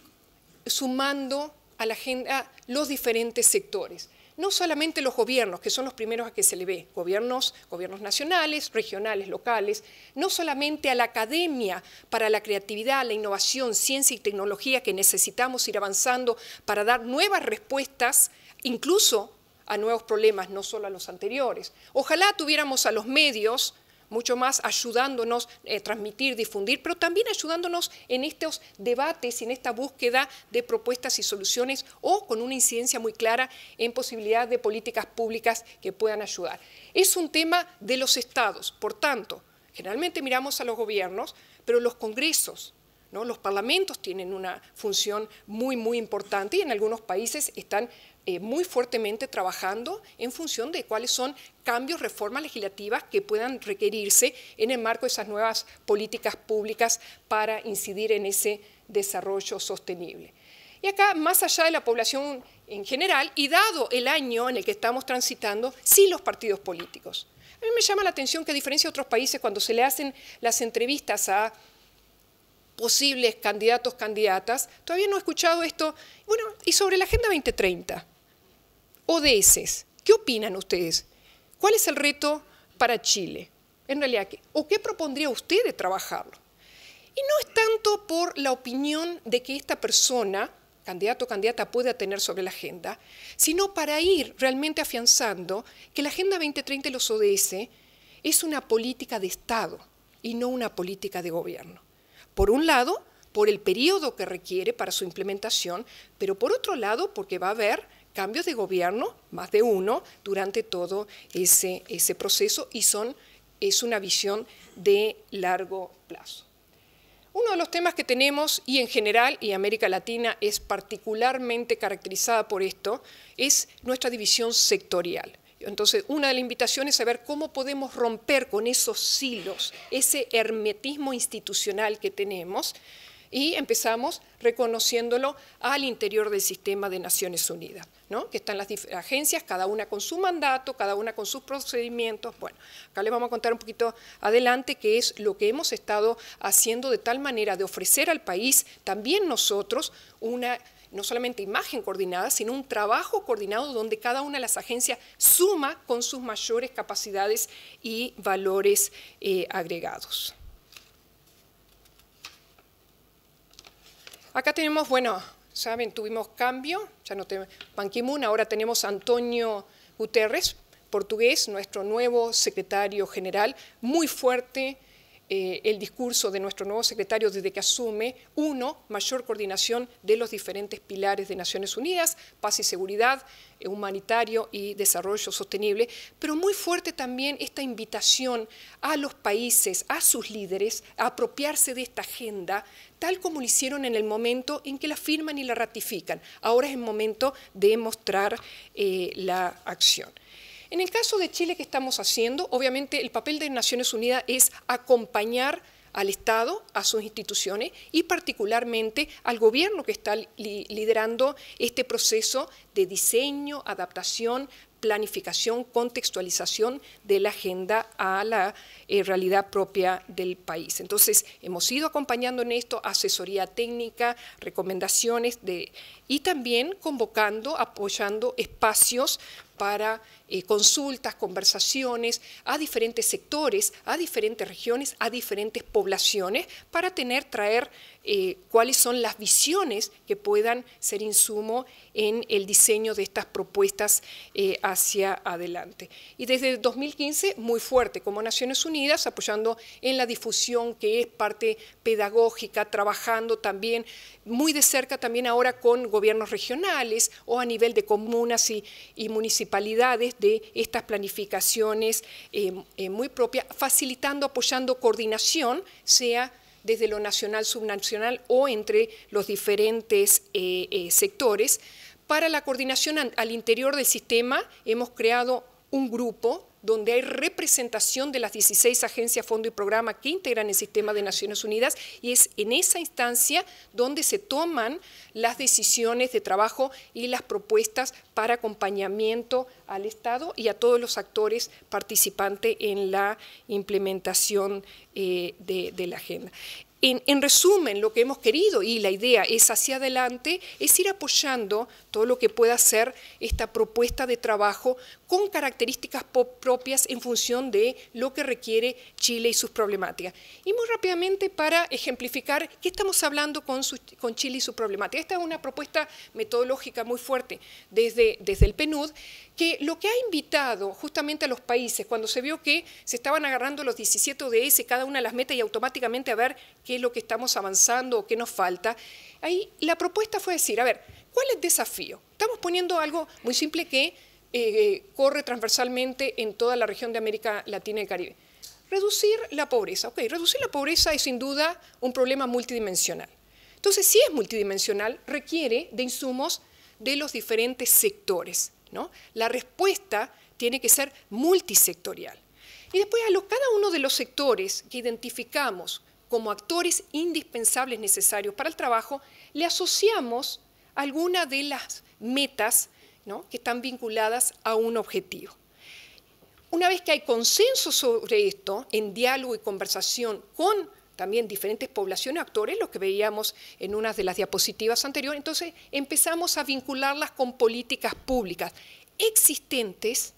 sumando a la agenda los diferentes sectores no solamente los gobiernos, que son los primeros a que se le ve, gobiernos, gobiernos nacionales, regionales, locales, no solamente a la academia para la creatividad, la innovación, ciencia y tecnología que necesitamos ir avanzando para dar nuevas respuestas, incluso a nuevos problemas, no solo a los anteriores. Ojalá tuviéramos a los medios mucho más ayudándonos a eh, transmitir, difundir, pero también ayudándonos en estos debates y en esta búsqueda de propuestas y soluciones o con una incidencia muy clara en posibilidad de políticas públicas que puedan ayudar. Es un tema de los estados, por tanto, generalmente miramos a los gobiernos, pero los congresos, ¿no? los parlamentos tienen una función muy, muy importante y en algunos países están eh, muy fuertemente trabajando en función de cuáles son cambios, reformas legislativas que puedan requerirse en el marco de esas nuevas políticas públicas para incidir en ese desarrollo sostenible. Y acá, más allá de la población en general, y dado el año en el que estamos transitando, sí los partidos políticos. A mí me llama la atención que a diferencia de otros países, cuando se le hacen las entrevistas a posibles candidatos, candidatas. Todavía no he escuchado esto. Bueno, y sobre la Agenda 2030, ODS, ¿qué opinan ustedes? ¿Cuál es el reto para Chile? En realidad, ¿o qué propondría usted de trabajarlo? Y no es tanto por la opinión de que esta persona, candidato o candidata, pueda tener sobre la agenda, sino para ir realmente afianzando que la Agenda 2030 y los ODS es una política de Estado y no una política de gobierno. Por un lado, por el periodo que requiere para su implementación, pero por otro lado, porque va a haber cambios de gobierno, más de uno, durante todo ese, proceso y son, es una visión de largo plazo. Uno de los temas que tenemos, y en general, y América Latina es particularmente caracterizada por esto, es nuestra división sectorial. Entonces, una de las invitaciones es saber cómo podemos romper con esos silos, ese hermetismo institucional que tenemos, y empezamos reconociéndolo al interior del sistema de Naciones Unidas, ¿no? que están las agencias, cada una con su mandato, cada una con sus procedimientos. Bueno, acá les vamos a contar un poquito adelante qué es lo que hemos estado haciendo de tal manera de ofrecer al país, también nosotros, una no solamente imagen coordinada, sino un trabajo coordinado donde cada una de las agencias suma con sus mayores capacidades y valores eh, agregados. Acá tenemos, bueno, saben, tuvimos cambio, ya no tenemos Ban Ki-moon, ahora tenemos Antonio Guterres, portugués, nuestro nuevo secretario general, muy fuerte, eh, el discurso de nuestro nuevo secretario desde que asume, uno, mayor coordinación de los diferentes pilares de Naciones Unidas, paz y seguridad, eh, humanitario y desarrollo sostenible, pero muy fuerte también esta invitación a los países, a sus líderes, a apropiarse de esta agenda, tal como lo hicieron en el momento en que la firman y la ratifican. Ahora es el momento de mostrar eh, la acción. En el caso de Chile, ¿qué estamos haciendo? Obviamente el papel de Naciones Unidas es acompañar al Estado, a sus instituciones y particularmente al gobierno que está liderando este proceso de diseño, adaptación, planificación, contextualización de la agenda a la eh, realidad propia del país. Entonces, hemos ido acompañando en esto asesoría técnica, recomendaciones de, y también convocando, apoyando espacios para eh, consultas, conversaciones a diferentes sectores, a diferentes regiones, a diferentes poblaciones, para tener, traer eh, cuáles son las visiones que puedan ser insumo en el diseño de estas propuestas eh, hacia adelante. Y desde 2015, muy fuerte, como Naciones Unidas, apoyando en la difusión que es parte pedagógica, trabajando también muy de cerca también ahora con gobiernos regionales o a nivel de comunas y municipalidades de estas planificaciones eh, eh, muy propias, facilitando, apoyando coordinación, sea desde lo nacional, subnacional o entre los diferentes eh, sectores. Para la coordinación al interior del sistema hemos creado un grupo donde hay representación de las 16 agencias, fondo y programa que integran el sistema de Naciones Unidas y es en esa instancia donde se toman las decisiones de trabajo y las propuestas para acompañamiento al Estado y a todos los actores participantes en la implementación eh, de, la agenda. En, en, resumen, lo que hemos querido y la idea es hacia adelante, es ir apoyando todo lo que pueda ser esta propuesta de trabajo con características propias en función de lo que requiere Chile y sus problemáticas. Y muy rápidamente para ejemplificar qué estamos hablando con, Chile y sus problemáticas. Esta es una propuesta metodológica muy fuerte desde, desde el PNUD, que lo que ha invitado justamente a los países, cuando se vio que se estaban agarrando los 17 ODS, cada una de las metas y automáticamente a ver qué es lo que estamos avanzando o qué nos falta, ahí la propuesta fue decir, a ver, ¿cuál es el desafío? Estamos poniendo algo muy simple que eh, corre transversalmente en toda la región de América Latina y Caribe. Reducir la pobreza. Ok, reducir la pobreza es sin duda un problema multidimensional. Entonces, si es multidimensional, requiere de insumos de los diferentes sectores. ¿no? La respuesta tiene que ser multisectorial. Y después a cada uno de los sectores que identificamos como actores indispensables necesarios para el trabajo, le asociamos alguna de las metas que están vinculadas a un objetivo. Una vez que hay consenso sobre esto, en diálogo y conversación con también diferentes poblaciones, actores, lo que veíamos en una de las diapositivas anteriores, entonces empezamos a vincularlas con políticas públicas existentes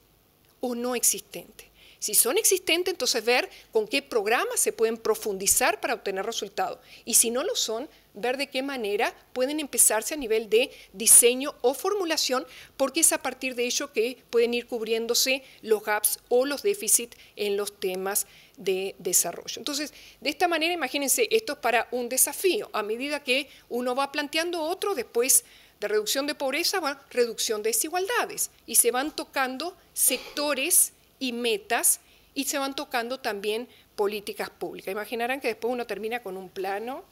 o no existentes. Si son existentes, entonces ver con qué programas se pueden profundizar para obtener resultados. Y si no lo son, ver de qué manera pueden empezarse a nivel de diseño o formulación, porque es a partir de ello que pueden ir cubriéndose los gaps o los déficits en los temas de desarrollo. Entonces, de esta manera, imagínense, esto es para un desafío. A medida que uno va planteando otro, después de reducción de pobreza, va reducción de desigualdades. Y se van tocando sectores y metas y se van tocando también políticas públicas. Imaginarán que después uno termina con un plano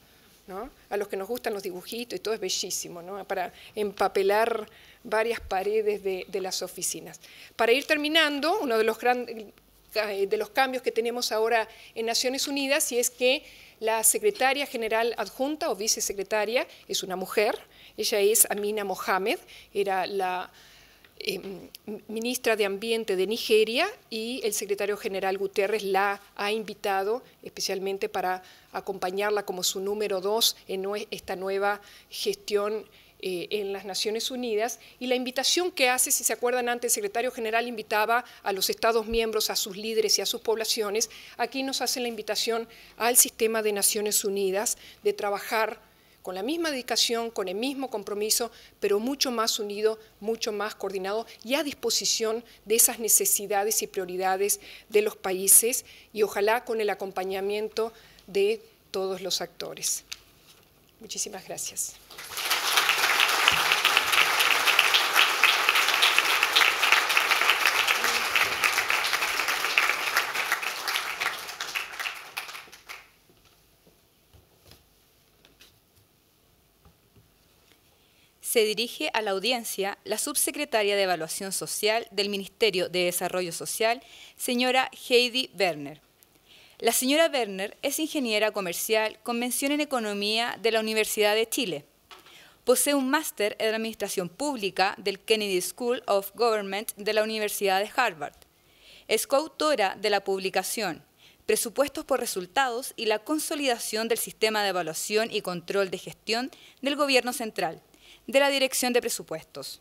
a los que nos gustan los dibujitos y todo es bellísimo, Para empapelar varias paredes de, las oficinas. Para ir terminando, uno de los, grandes eh, de los cambios que tenemos ahora en Naciones Unidas y es que la secretaria general adjunta o vicesecretaria es una mujer, ella es Amina Mohamed, era la Em, ministra de Ambiente de Nigeria y el secretario general Guterres la ha invitado especialmente para acompañarla como su número dos en esta nueva gestión eh, en las Naciones Unidas. Y la invitación que hace, si se acuerdan antes, el secretario general invitaba a los Estados miembros, a sus líderes y a sus poblaciones. Aquí nos hace la invitación al sistema de Naciones Unidas de trabajar con la misma dedicación, con el mismo compromiso, pero mucho más unido, mucho más coordinado y a disposición de esas necesidades y prioridades de los países y ojalá con el acompañamiento de todos los actores. Muchísimas gracias. se dirige a la audiencia la subsecretaria de Evaluación Social del Ministerio de Desarrollo Social, señora Heidi Werner. La señora Werner es ingeniera comercial con mención en economía de la Universidad de Chile. Posee un máster en Administración Pública del Kennedy School of Government de la Universidad de Harvard. Es coautora de la publicación Presupuestos por Resultados y la Consolidación del Sistema de Evaluación y Control de Gestión del Gobierno Central, de la Dirección de Presupuestos.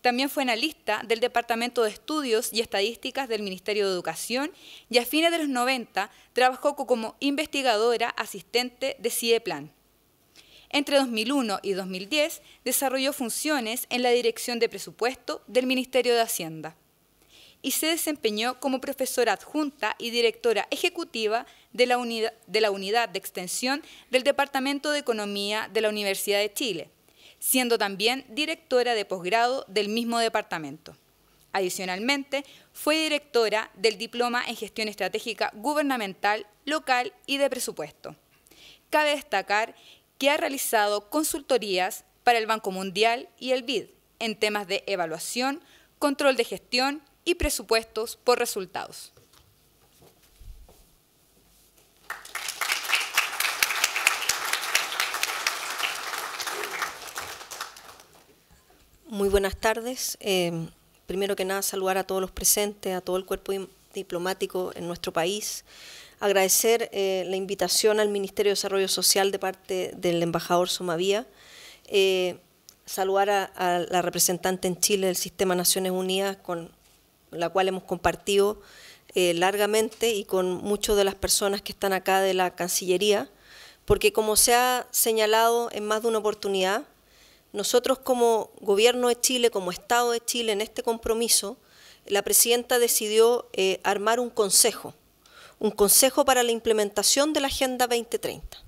También fue analista del Departamento de Estudios y Estadísticas del Ministerio de Educación y a fines de los 90 trabajó como investigadora asistente de CIEPLAN. Entre 2001 y 2010 desarrolló funciones en la Dirección de Presupuesto del Ministerio de Hacienda y se desempeñó como profesora adjunta y directora ejecutiva de, la unidad de Extensión del Departamento de Economía de la Universidad de Chile siendo también directora de posgrado del mismo departamento. Adicionalmente, fue directora del Diploma en Gestión Estratégica Gubernamental, Local y de Presupuesto. Cabe destacar que ha realizado consultorías para el Banco Mundial y el BID en temas de evaluación, control de gestión y presupuestos por resultados. Muy buenas tardes. Em, primero que nada, saludar a todos los presentes, a todo el cuerpo diplomático en nuestro país. Agradecer eh, la invitación al Ministerio de Desarrollo Social de parte del embajador Somavía. Eh, saludar a, a, la representante en Chile del Sistema Naciones Unidas, con la cual hemos compartido eh, largamente y con muchas de las personas que están acá de la Cancillería, porque como se ha señalado en más de una oportunidad, nosotros como gobierno de Chile, como Estado de Chile, en este compromiso, la presidenta decidió eh, armar un consejo, un consejo para la implementación de la Agenda 2030.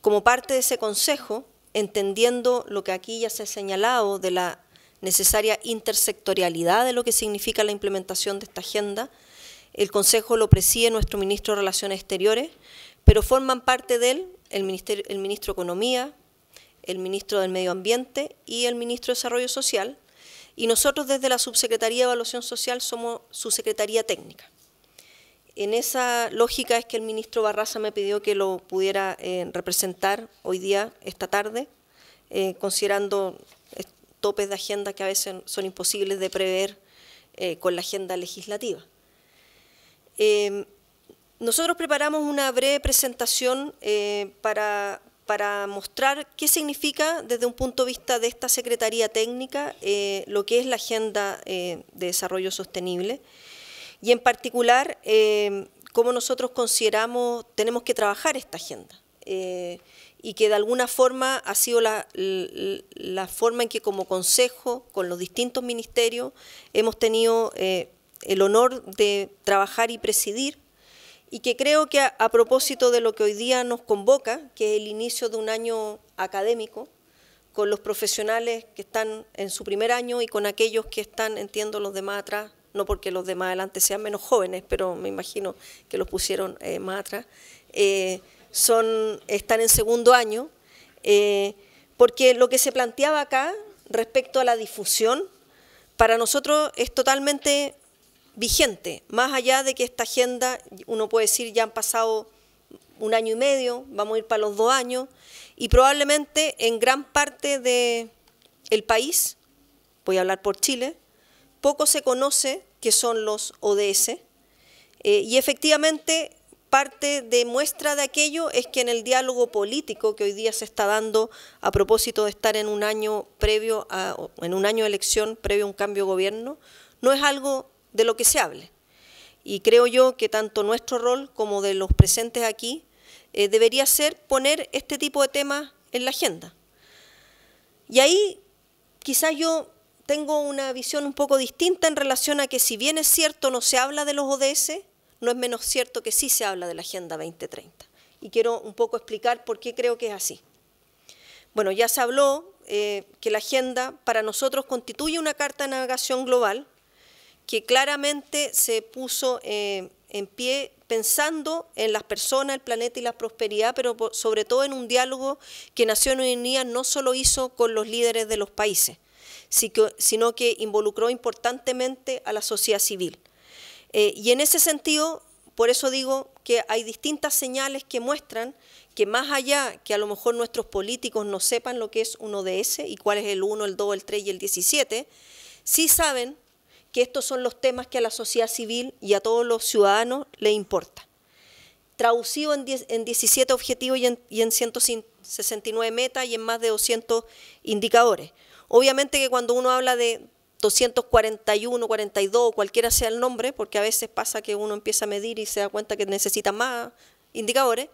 Como parte de ese consejo, entendiendo lo que aquí ya se ha señalado de la necesaria intersectorialidad de lo que significa la implementación de esta agenda, el consejo lo preside nuestro ministro de Relaciones Exteriores, pero forman parte de él el, el ministro de Economía, el ministro del Medio Ambiente y el ministro de Desarrollo Social, y nosotros desde la Subsecretaría de Evaluación Social somos su Secretaría Técnica. En esa lógica es que el ministro Barraza me pidió que lo pudiera eh, representar hoy día, esta tarde, eh, considerando eh, topes de agenda que a veces son imposibles de prever con la agenda legislativa. nosotros preparamos una breve presentación para para mostrar qué significa desde un punto de vista de esta Secretaría Técnica eh, lo que es la Agenda eh, de Desarrollo Sostenible y en particular eh, cómo nosotros consideramos tenemos que trabajar esta agenda y que de alguna forma ha sido la, forma en que como consejo, con los distintos ministerios, hemos tenido el honor de trabajar y presidir y que creo que a, propósito de lo que hoy día nos convoca, que es el inicio de un año académico, con los profesionales que están en su primer año y con aquellos que están, entiendo, los demás atrás, no porque los de más adelante sean menos jóvenes, pero me imagino que los pusieron eh, más atrás, eh, son, están en segundo año, eh, porque lo que se planteaba acá respecto a la difusión, para nosotros es totalmente vigente, más allá de que esta agenda, uno puede decir, ya han pasado un año y medio, vamos a ir para los dos años, y probablemente en gran parte del país, voy a hablar por Chile, poco se conoce que son los ODS, eh, y efectivamente parte de muestra de aquello es que en el diálogo político que hoy día se está dando a propósito de estar en un año previo a, en un año de elección previo a un cambio de gobierno, no es algo de lo que se hable. Y creo yo que tanto nuestro rol como de los presentes aquí eh, debería ser poner este tipo de temas en la agenda. Y ahí quizás yo tengo una visión un poco distinta en relación a que si bien es cierto no se habla de los ODS, no es menos cierto que sí se habla de la Agenda 2030. Y quiero un poco explicar por qué creo que es así. Bueno, ya se habló eh, que la agenda para nosotros constituye una carta de navegación global que claramente se puso eh, en pie pensando en las personas, el planeta y la prosperidad, pero sobre todo en un diálogo que Naciones Unidas no solo hizo con los líderes de los países, sino que involucró importantemente a la sociedad civil. Eh, y en ese sentido, por eso digo que hay distintas señales que muestran que más allá que a lo mejor nuestros políticos no sepan lo que es un ODS y cuál es el 1, el 2, el 3 y el 17, sí saben que estos son los temas que a la sociedad civil y a todos los ciudadanos les importa. Traducido en, 17 objetivos y en, 169 metas y en más de 200 indicadores. Obviamente que cuando uno habla de 241, 42, cualquiera sea el nombre, porque a veces pasa que uno empieza a medir y se da cuenta que necesita más indicadores,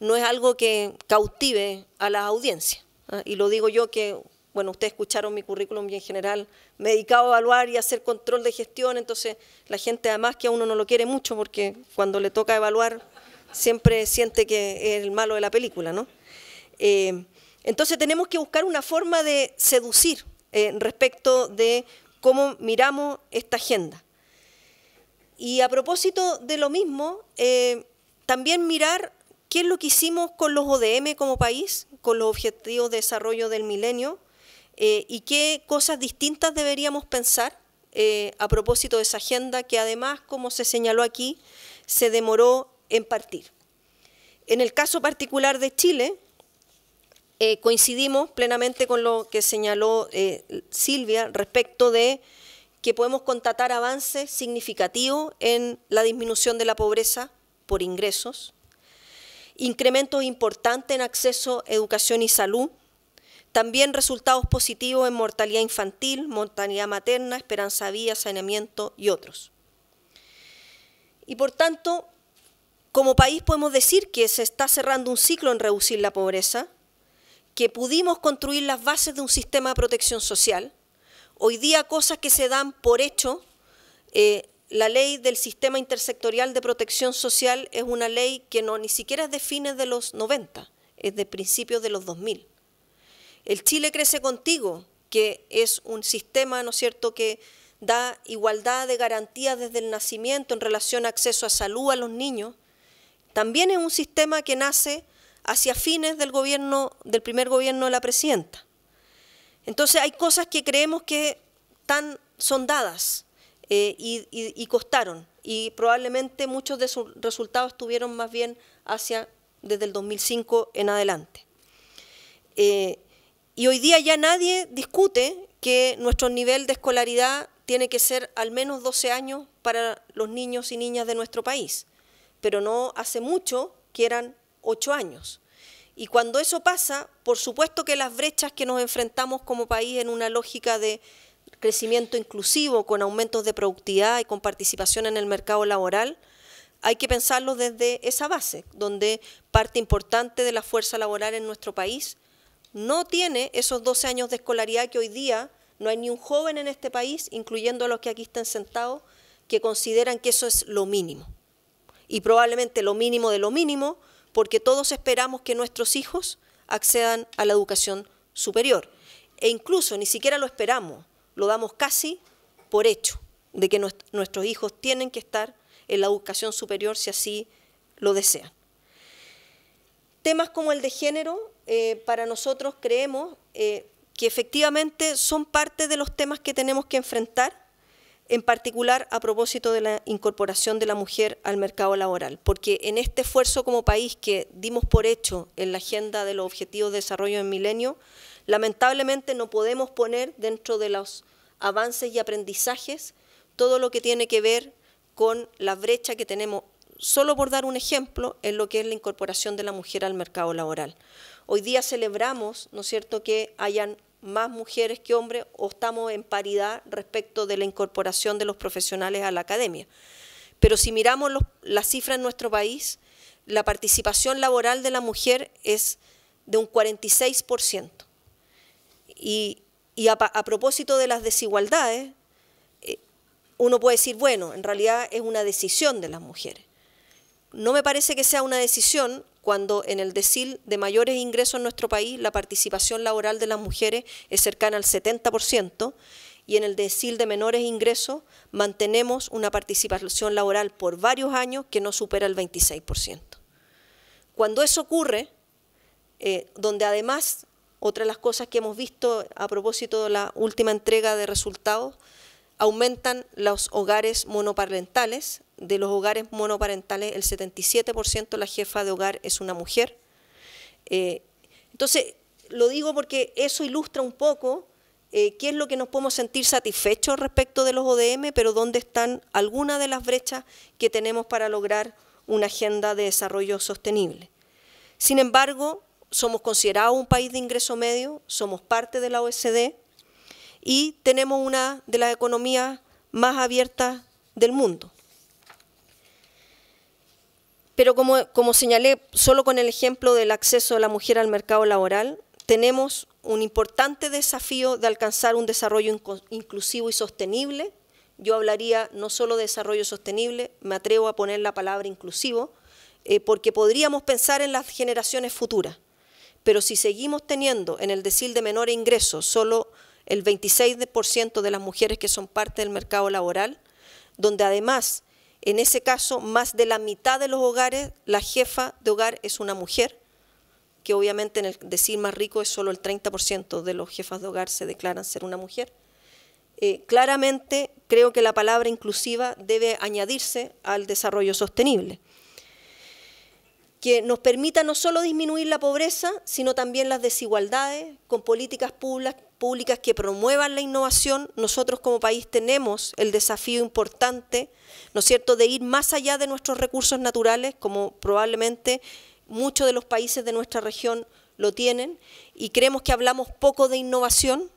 no es algo que cautive a las audiencias. ¿ah? Y lo digo yo que bueno, ustedes escucharon mi currículum bien general me he dedicado a evaluar y hacer control de gestión, entonces la gente además que a uno no lo quiere mucho porque cuando le toca evaluar siempre siente que es el malo de la película, ¿no? Eh, entonces tenemos que buscar una forma de seducir eh, respecto de cómo miramos esta agenda. Y a propósito de lo mismo, eh, también mirar qué es lo que hicimos con los ODM como país, con los Objetivos de Desarrollo del Milenio, eh, y qué cosas distintas deberíamos pensar eh, a propósito de esa agenda que además, como se señaló aquí, se demoró en partir. En el caso particular de Chile, eh, coincidimos plenamente con lo que señaló Silvia respecto de que podemos contatar avances significativos en la disminución de la pobreza por ingresos, incrementos importantes en acceso a educación y salud, también resultados positivos en mortalidad infantil, mortalidad materna, esperanza vía, saneamiento y otros. Y por tanto, como país podemos decir que se está cerrando un ciclo en reducir la pobreza, que pudimos construir las bases de un sistema de protección social. Hoy día cosas que se dan por hecho, eh, la ley del sistema intersectorial de protección social es una ley que no ni siquiera es de fines de los 90, es de principios de los 2000 el Chile crece contigo, que es un sistema, ¿no es cierto?, que da igualdad de garantías desde el nacimiento en relación a acceso a salud a los niños, también es un sistema que nace hacia fines del gobierno, del primer gobierno de la presidenta. Entonces hay cosas que creemos que tan son dadas eh, y, costaron, y probablemente muchos de sus resultados estuvieron más bien hacia desde el 2005 en adelante. Eh, y hoy día ya nadie discute que nuestro nivel de escolaridad tiene que ser al menos 12 años para los niños y niñas de nuestro país, pero no hace mucho que eran 8 años. Y cuando eso pasa, por supuesto que las brechas que nos enfrentamos como país en una lógica de crecimiento inclusivo, con aumentos de productividad y con participación en el mercado laboral, hay que pensarlo desde esa base, donde parte importante de la fuerza laboral en nuestro país no tiene esos 12 años de escolaridad que hoy día no hay ni un joven en este país, incluyendo a los que aquí están sentados, que consideran que eso es lo mínimo. Y probablemente lo mínimo de lo mínimo, porque todos esperamos que nuestros hijos accedan a la educación superior. E incluso ni siquiera lo esperamos, lo damos casi por hecho, de que nuestros hijos tienen que estar en la educación superior si así lo desean temas como el de género, eh, para nosotros creemos eh, que efectivamente son parte de los temas que tenemos que enfrentar, en particular a propósito de la incorporación de la mujer al mercado laboral, porque en este esfuerzo como país que dimos por hecho en la agenda de los objetivos de desarrollo en milenio, lamentablemente no podemos poner dentro de los avances y aprendizajes todo lo que tiene que ver con la brecha que tenemos solo por dar un ejemplo, en lo que es la incorporación de la mujer al mercado laboral. Hoy día celebramos, ¿no es cierto?, que hayan más mujeres que hombres o estamos en paridad respecto de la incorporación de los profesionales a la academia. Pero si miramos las cifras en nuestro país, la participación laboral de la mujer es de un 46%. Y, a propósito de las desigualdades, eh, uno puede decir, bueno, en realidad es una decisión de las mujeres. No me parece que sea una decisión cuando en el decil de mayores ingresos en nuestro país la participación laboral de las mujeres es cercana al 70% y en el decil de menores ingresos mantenemos una participación laboral por varios años que no supera el 26%. Cuando eso ocurre, eh, donde además, otra de las cosas que hemos visto a propósito de la última entrega de resultados, aumentan los hogares monoparentales, de los hogares monoparentales, el 77% de la jefa de hogar es una mujer. Eh, entonces, lo digo porque eso ilustra un poco eh, qué es lo que nos podemos sentir satisfechos respecto de los ODM, pero dónde están algunas de las brechas que tenemos para lograr una agenda de desarrollo sostenible. Sin embargo, somos considerados un país de ingreso medio, somos parte de la OSD y tenemos una de las economías más abiertas del mundo. Pero como, señalé, solo con el ejemplo del acceso de la mujer al mercado laboral, tenemos un importante desafío de alcanzar un desarrollo inclusivo y sostenible. Yo hablaría no solo de desarrollo sostenible, me atrevo a poner la palabra inclusivo, eh, porque podríamos pensar en las generaciones futuras. Pero si seguimos teniendo en el decil de menor ingreso solo el 26% de las mujeres que son parte del mercado laboral, donde además en ese caso, más de la mitad de los hogares, la jefa de hogar es una mujer, que obviamente en el decir más rico es solo el 30% de los jefas de hogar se declaran ser una mujer. Eh, claramente creo que la palabra inclusiva debe añadirse al desarrollo sostenible, que nos permita no solo disminuir la pobreza, sino también las desigualdades con políticas públicas, públicas que promuevan la innovación, nosotros como país tenemos el desafío importante, ¿no es cierto?, de ir más allá de nuestros recursos naturales, como probablemente muchos de los países de nuestra región lo tienen, y creemos que hablamos poco de innovación,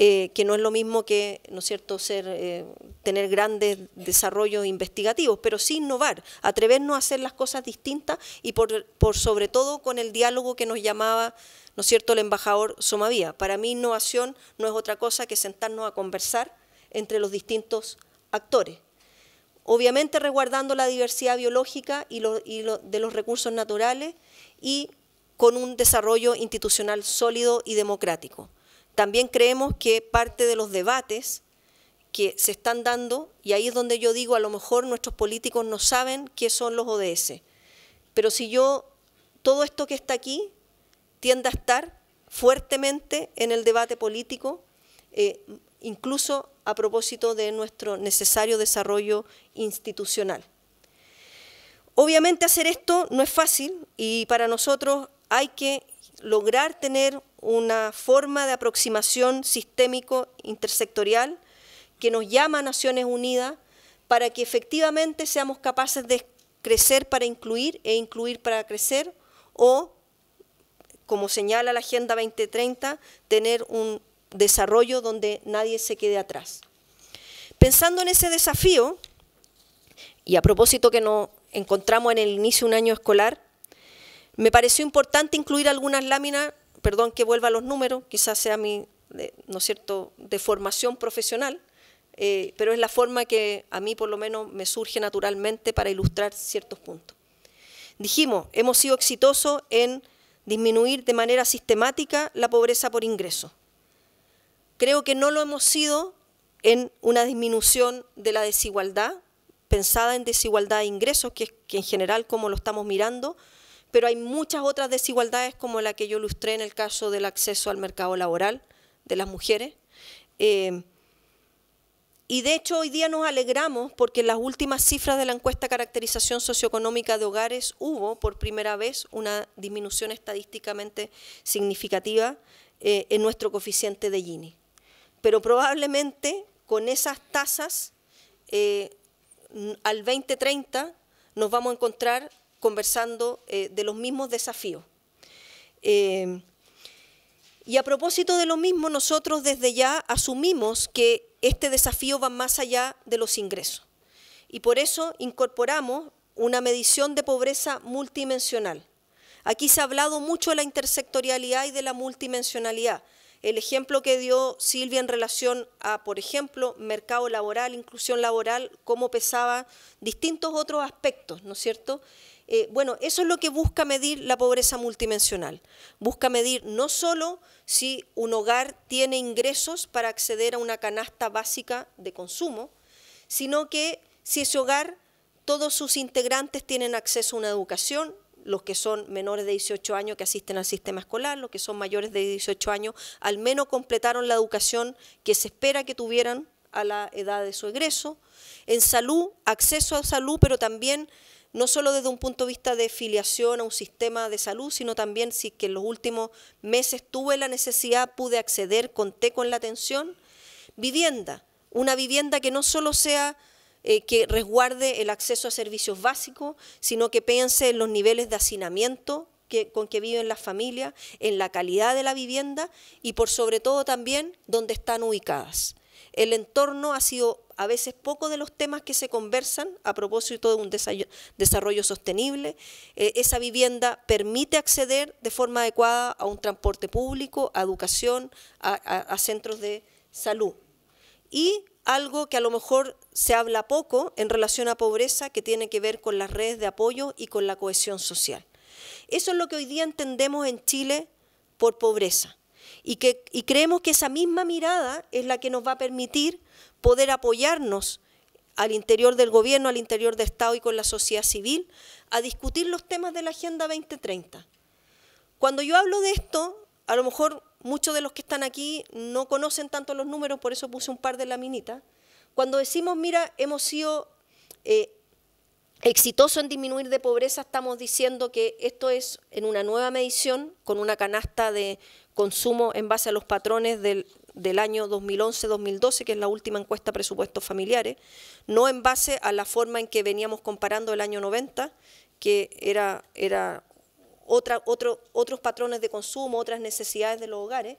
eh, que no es lo mismo que, ¿no es cierto?, ser, eh, tener grandes desarrollos investigativos, pero sí innovar, atrevernos a hacer las cosas distintas y por, sobre todo con el diálogo que nos llamaba, ¿no es cierto?, el embajador Somavía. Para mí innovación no es otra cosa que sentarnos a conversar entre los distintos actores obviamente resguardando la diversidad biológica y, de los recursos naturales y con un desarrollo institucional sólido y democrático. También creemos que parte de los debates que se están dando, y ahí es donde yo digo, a lo mejor nuestros políticos no saben qué son los ODS, pero si yo, todo esto que está aquí tiende a estar fuertemente en el debate político, eh, incluso a propósito de nuestro necesario desarrollo institucional. Obviamente hacer esto no es fácil y para nosotros hay que lograr tener una forma de aproximación sistémico intersectorial que nos llama a Naciones Unidas para que efectivamente seamos capaces de crecer para incluir e incluir para crecer o, como señala la Agenda 2030, tener un desarrollo donde nadie se quede atrás. Pensando en ese desafío, y a propósito que nos encontramos en el inicio de un año escolar, me pareció importante incluir algunas láminas perdón que vuelva a los números, quizás sea mi, ¿no cierto?, de formación profesional, eh, pero es la forma que a mí por lo menos me surge naturalmente para ilustrar ciertos puntos. Dijimos, hemos sido exitosos en disminuir de manera sistemática la pobreza por ingreso. Creo que no lo hemos sido en una disminución de la desigualdad, pensada en desigualdad de ingresos, que, que en general como lo estamos mirando, pero hay muchas otras desigualdades como la que yo ilustré en el caso del acceso al mercado laboral de las mujeres. Eh, y de hecho hoy día nos alegramos porque en las últimas cifras de la encuesta caracterización socioeconómica de hogares hubo por primera vez una disminución estadísticamente significativa eh, en nuestro coeficiente de Gini. Pero probablemente con esas tasas eh, al 2030 nos vamos a encontrar conversando eh, de los mismos desafíos. Eh, y a propósito de lo mismo, nosotros desde ya asumimos que este desafío va más allá de los ingresos. Y por eso incorporamos una medición de pobreza multidimensional. Aquí se ha hablado mucho de la intersectorialidad y de la multidimensionalidad. El ejemplo que dio Silvia en relación a, por ejemplo, mercado laboral, inclusión laboral, cómo pesaba distintos otros aspectos, ¿no es cierto? Eh, bueno, eso es lo que busca medir la pobreza multidimensional. Busca medir no solo si un hogar tiene ingresos para acceder a una canasta básica de consumo, sino que si ese hogar, todos sus integrantes tienen acceso a una educación, los que son menores de 18 años que asisten al sistema escolar, los que son mayores de 18 años, al menos completaron la educación que se espera que tuvieran a la edad de su egreso. En salud, acceso a salud, pero también no solo desde un punto de vista de filiación a un sistema de salud, sino también si en los últimos meses tuve la necesidad, pude acceder, conté con la atención. Vivienda, una vivienda que no solo sea eh, que resguarde el acceso a servicios básicos, sino que piense en los niveles de hacinamiento con que viven las familias, en la calidad de la vivienda y por sobre todo también dónde están ubicadas. El entorno ha sido a veces poco de los temas que se conversan a propósito de un desarrollo sostenible. Eh, esa vivienda permite acceder de forma adecuada a un transporte público, a educación, a centros de salud. Y algo que a lo mejor se habla poco en relación a pobreza, que tiene que ver con las redes de apoyo y con la cohesión social. Eso es lo que hoy día entendemos en Chile por pobreza y, que, creemos que esa misma mirada es la que nos va a permitir poder apoyarnos al interior del gobierno, al interior del Estado y con la sociedad civil, a discutir los temas de la Agenda 2030. Cuando yo hablo de esto, a lo mejor muchos de los que están aquí no conocen tanto los números, por eso puse un par de laminitas. Cuando decimos, mira, hemos sido eh, exitosos en disminuir de pobreza, estamos diciendo que esto es en una nueva medición, con una canasta de consumo en base a los patrones del, año 2011-2012, que es la última encuesta presupuestos familiares, no en base a la forma en que veníamos comparando el año 90, que era, era otra, otro, otros patrones de consumo, otras necesidades de los hogares.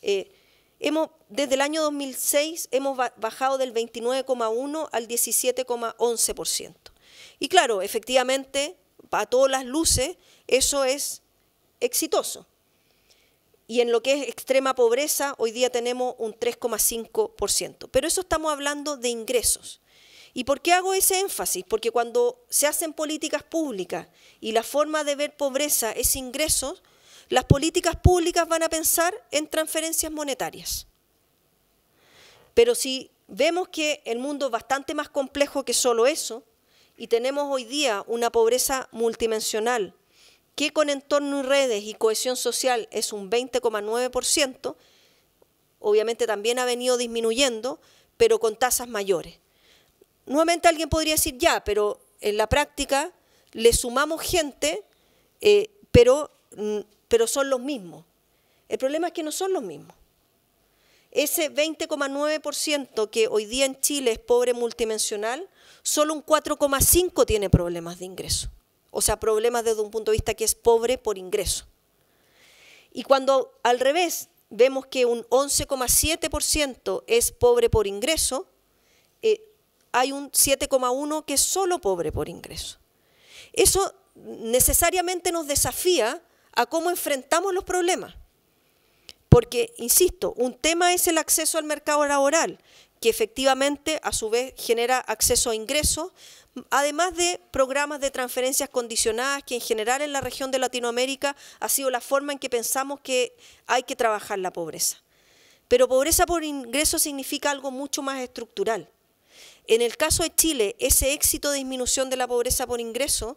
Eh, hemos, desde el año 2006 hemos bajado del 29,1 al 17,11%. Y claro, efectivamente, a todas las luces, eso es exitoso y en lo que es extrema pobreza, hoy día tenemos un 3,5%. Pero eso estamos hablando de ingresos. ¿Y por qué hago ese énfasis? Porque cuando se hacen políticas públicas y la forma de ver pobreza es ingresos, las políticas públicas van a pensar en transferencias monetarias. Pero si vemos que el mundo es bastante más complejo que solo eso, y tenemos hoy día una pobreza multidimensional, que con entorno y redes y cohesión social es un 20,9%, obviamente también ha venido disminuyendo, pero con tasas mayores. Nuevamente alguien podría decir, ya, pero en la práctica le sumamos gente, eh, pero, mm, pero son los mismos. El problema es que no son los mismos. Ese 20,9% que hoy día en Chile es pobre multidimensional, solo un 4,5% tiene problemas de ingreso. O sea, problemas desde un punto de vista que es pobre por ingreso. Y cuando al revés vemos que un 11,7% es pobre por ingreso, eh, hay un 7,1% que es solo pobre por ingreso. Eso necesariamente nos desafía a cómo enfrentamos los problemas. Porque, insisto, un tema es el acceso al mercado laboral que efectivamente a su vez genera acceso a ingresos, además de programas de transferencias condicionadas, que en general en la región de Latinoamérica ha sido la forma en que pensamos que hay que trabajar la pobreza. Pero pobreza por ingreso significa algo mucho más estructural. En el caso de Chile, ese éxito de disminución de la pobreza por ingreso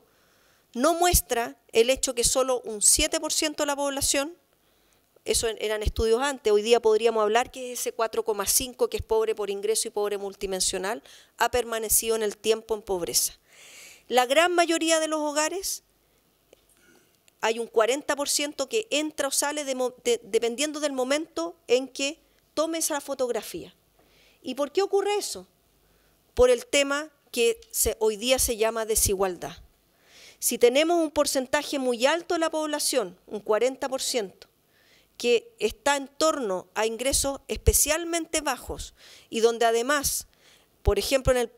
no muestra el hecho que solo un 7% de la población eso eran estudios antes, hoy día podríamos hablar que ese 4,5 que es pobre por ingreso y pobre multidimensional ha permanecido en el tiempo en pobreza. La gran mayoría de los hogares, hay un 40% que entra o sale dependiendo del momento en que tome esa fotografía. ¿Y por qué ocurre eso? Por el tema que hoy día se llama desigualdad. Si tenemos un porcentaje muy alto de la población, un 40%, que está en torno a ingresos especialmente bajos y donde además, por ejemplo, en, el,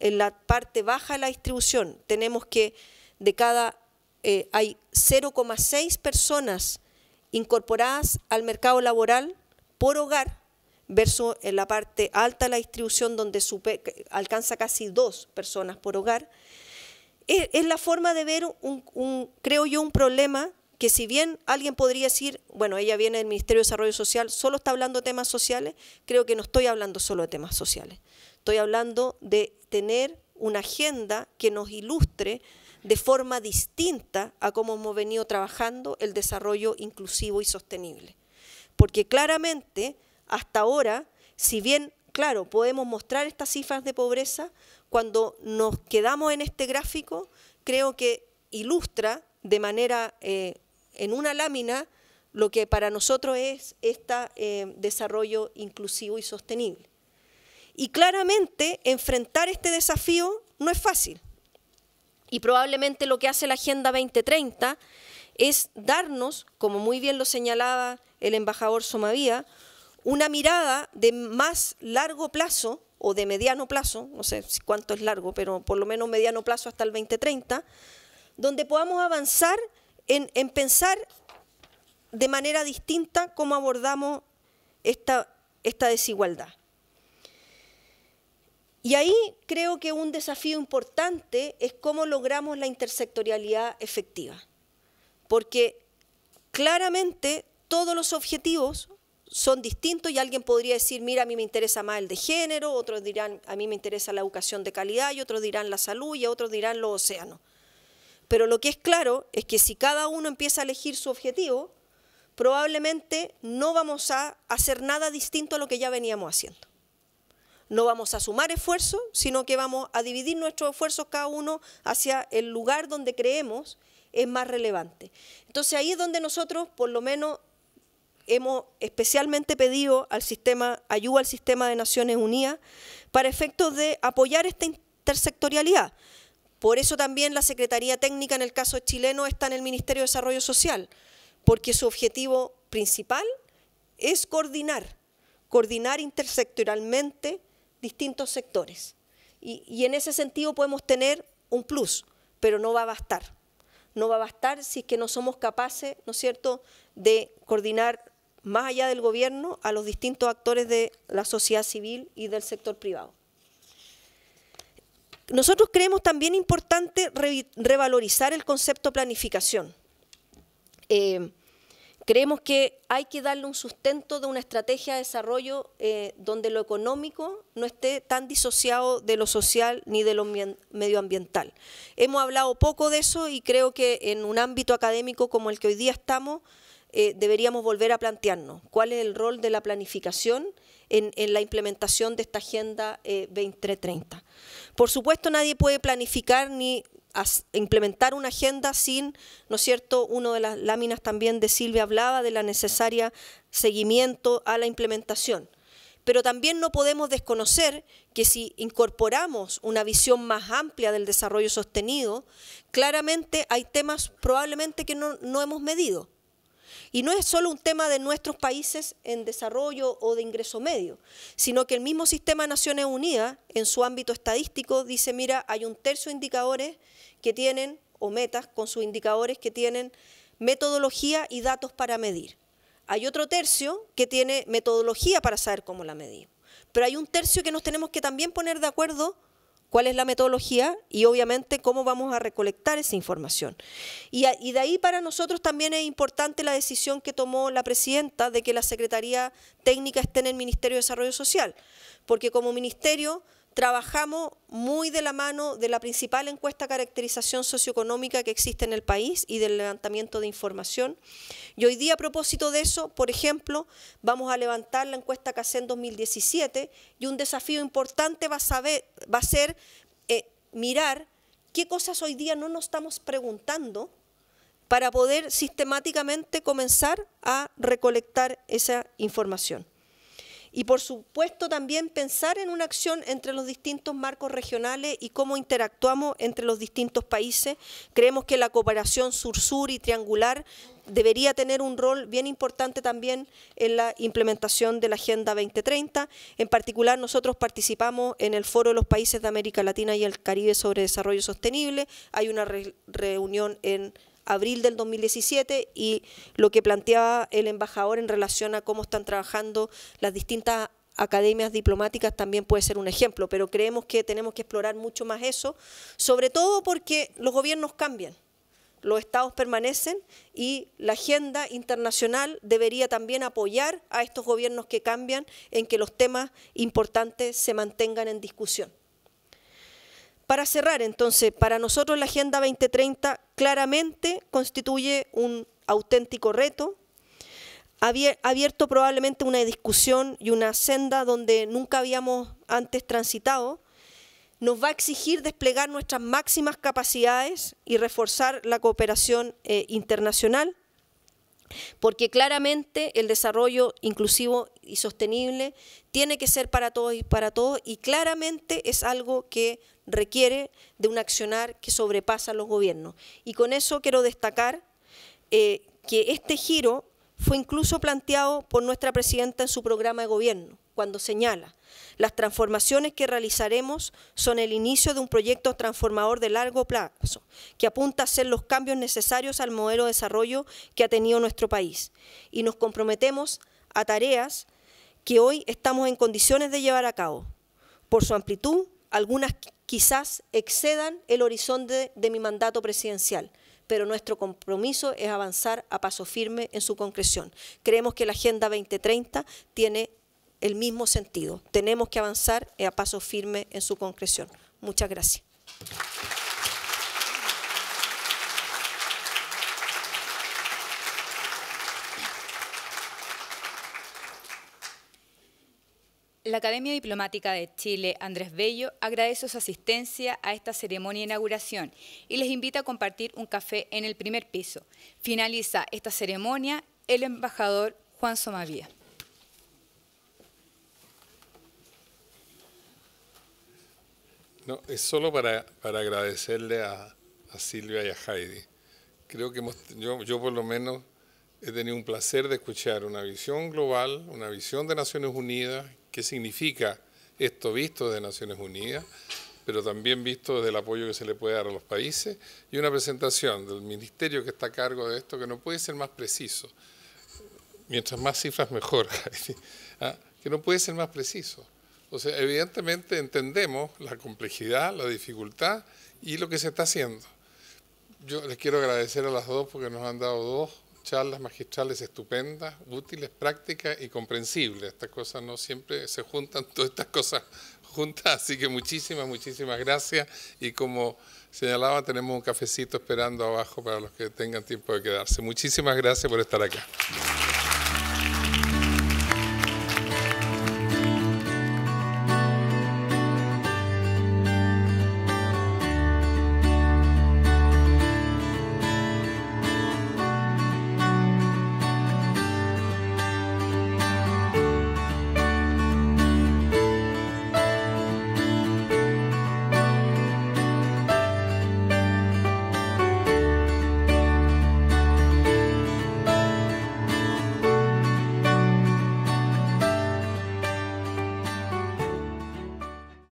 en la parte baja de la distribución, tenemos que de cada, eh, hay 0,6 personas incorporadas al mercado laboral por hogar versus en la parte alta de la distribución donde alcanza casi dos personas por hogar, e, es, la forma de ver, un, creo yo, un problema que si bien alguien podría decir, bueno, ella viene del Ministerio de Desarrollo Social, solo está hablando de temas sociales, creo que no estoy hablando solo de temas sociales. Estoy hablando de tener una agenda que nos ilustre de forma distinta a cómo hemos venido trabajando el desarrollo inclusivo y sostenible. Porque claramente, hasta ahora, si bien, claro, podemos mostrar estas cifras de pobreza, cuando nos quedamos en este gráfico, creo que ilustra de manera eh, en una lámina lo que para nosotros es este desarrollo inclusivo y sostenible. Y claramente enfrentar este desafío no es fácil. Y probablemente lo que hace la Agenda 2030 es darnos, como muy bien lo señalaba el embajador Somavía, una mirada de más largo plazo o de mediano plazo, no sé cuánto es largo, pero por lo menos mediano plazo hasta el 2030, donde podamos avanzar en, pensar de manera distinta cómo abordamos esta, esta desigualdad. Y ahí creo que un desafío importante es cómo logramos la intersectorialidad efectiva, porque claramente todos los objetivos son distintos y alguien podría decir, mira, a mí me interesa más el de género, otros dirán, a mí me interesa la educación de calidad y otros dirán la salud y otros dirán los océanos. Pero lo que es claro es que si cada uno empieza a elegir su objetivo, probablemente no vamos a hacer nada distinto a lo que ya veníamos haciendo. No vamos a sumar esfuerzos, sino que vamos a dividir nuestros esfuerzos cada uno hacia el lugar donde creemos es más relevante. Entonces ahí es donde nosotros, por lo menos, hemos especialmente pedido al sistema, ayuda al sistema de Naciones Unidas para efectos de apoyar esta intersectorialidad. Por eso también la Secretaría Técnica en el caso chileno está en el Ministerio de Desarrollo Social, porque su objetivo principal es coordinar, coordinar intersectoralmente distintos sectores. Y, y en ese sentido podemos tener un plus, pero no va a bastar. No va a bastar si es que no somos capaces, ¿no es cierto?, de coordinar más allá del gobierno a los distintos actores de la sociedad civil y del sector privado. Nosotros creemos también importante revalorizar el concepto planificación. Eh, creemos que hay que darle un sustento de una estrategia de desarrollo eh, donde lo económico no esté tan disociado de lo social ni de lo medioambiental. Hemos hablado poco de eso y creo que en un ámbito académico como el que hoy día estamos, eh, deberíamos volver a plantearnos cuál es el rol de la planificación en, la implementación de esta Agenda 2030. Eh, Por supuesto, nadie puede planificar ni implementar una agenda sin, ¿no es cierto?, una de las láminas también de Silvia hablaba de la necesaria seguimiento a la implementación. Pero también no podemos desconocer que si incorporamos una visión más amplia del desarrollo sostenido, claramente hay temas probablemente que no hemos medido y no es solo un tema de nuestros países en desarrollo o de ingreso medio, sino que el mismo sistema de Naciones Unidas, en su ámbito estadístico, dice, mira, hay un tercio de indicadores que tienen, o metas con sus indicadores que tienen metodología y datos para medir. Hay otro tercio que tiene metodología para saber cómo la medir. Pero hay un tercio que nos tenemos que también poner de acuerdo cuál es la metodología y obviamente cómo vamos a recolectar esa información. Y, de ahí para nosotros también es importante la decisión que tomó la presidenta de que la Secretaría Técnica esté en el Ministerio de Desarrollo Social, porque como ministerio trabajamos muy de la mano de la principal encuesta caracterización socioeconómica que existe en el país y del levantamiento de información. Y hoy día a propósito de eso, por ejemplo, vamos a levantar la encuesta en 2017 y un desafío importante va a, ser eh, mirar qué cosas hoy día no nos estamos preguntando para poder sistemáticamente comenzar a recolectar esa información y por supuesto también pensar en una acción entre los distintos marcos regionales y cómo interactuamos entre los distintos países. Creemos que la cooperación sur-sur y triangular debería tener un rol bien importante también en la implementación de la Agenda 2030. En particular, nosotros participamos en el Foro de los Países de América Latina y el Caribe sobre Desarrollo Sostenible. Hay una reunión en abril del 2017 y lo que planteaba el embajador en relación a cómo están trabajando las distintas academias diplomáticas también puede ser un ejemplo, pero creemos que tenemos que explorar mucho más eso, sobre todo porque los gobiernos cambian, los estados permanecen y la agenda internacional debería también apoyar a estos gobiernos que cambian en que los temas importantes se mantengan en discusión. Para cerrar, entonces, para nosotros la Agenda 2030 claramente constituye un auténtico reto, ha abierto probablemente una discusión y una senda donde nunca habíamos antes transitado, nos va a exigir desplegar nuestras máximas capacidades y reforzar la cooperación eh, internacional, porque claramente el desarrollo inclusivo y sostenible tiene que ser para todos y para todos, y claramente es algo que requiere de un accionar que sobrepasa los gobiernos. Y con eso quiero destacar eh, que este giro fue incluso planteado por nuestra presidenta en su programa de gobierno, cuando señala, las transformaciones que realizaremos son el inicio de un proyecto transformador de largo plazo, que apunta a hacer los cambios necesarios al modelo de desarrollo que ha tenido nuestro país. Y nos comprometemos a tareas que hoy estamos en condiciones de llevar a cabo. Por su amplitud, algunas quizás excedan el horizonte de mi mandato presidencial, pero nuestro compromiso es avanzar a paso firme en su concreción. Creemos que la Agenda 2030 tiene el mismo sentido. Tenemos que avanzar a paso firme en su concreción. Muchas gracias. La Academia Diplomática de Chile, Andrés Bello, agradece su asistencia a esta ceremonia de inauguración y les invita a compartir un café en el primer piso. Finaliza esta ceremonia el embajador Juan Somavía. No, es solo para, agradecerle a, Silvia y a Heidi. Creo que yo por lo menos he tenido un placer de escuchar una visión global, una visión de Naciones Unidas qué significa esto visto de Naciones Unidas, pero también visto desde el apoyo que se le puede dar a los países, y una presentación del ministerio que está a cargo de esto, que no puede ser más preciso, mientras más cifras mejor, ¿ah? que no puede ser más preciso. O sea, evidentemente entendemos la complejidad, la dificultad y lo que se está haciendo. Yo les quiero agradecer a las dos porque nos han dado dos charlas magistrales estupendas, útiles, prácticas y comprensibles. Estas cosas no siempre se juntan, todas estas cosas juntas, así que muchísimas, muchísimas gracias y como señalaba tenemos un cafecito esperando abajo para los que tengan tiempo de quedarse. Muchísimas gracias por estar acá.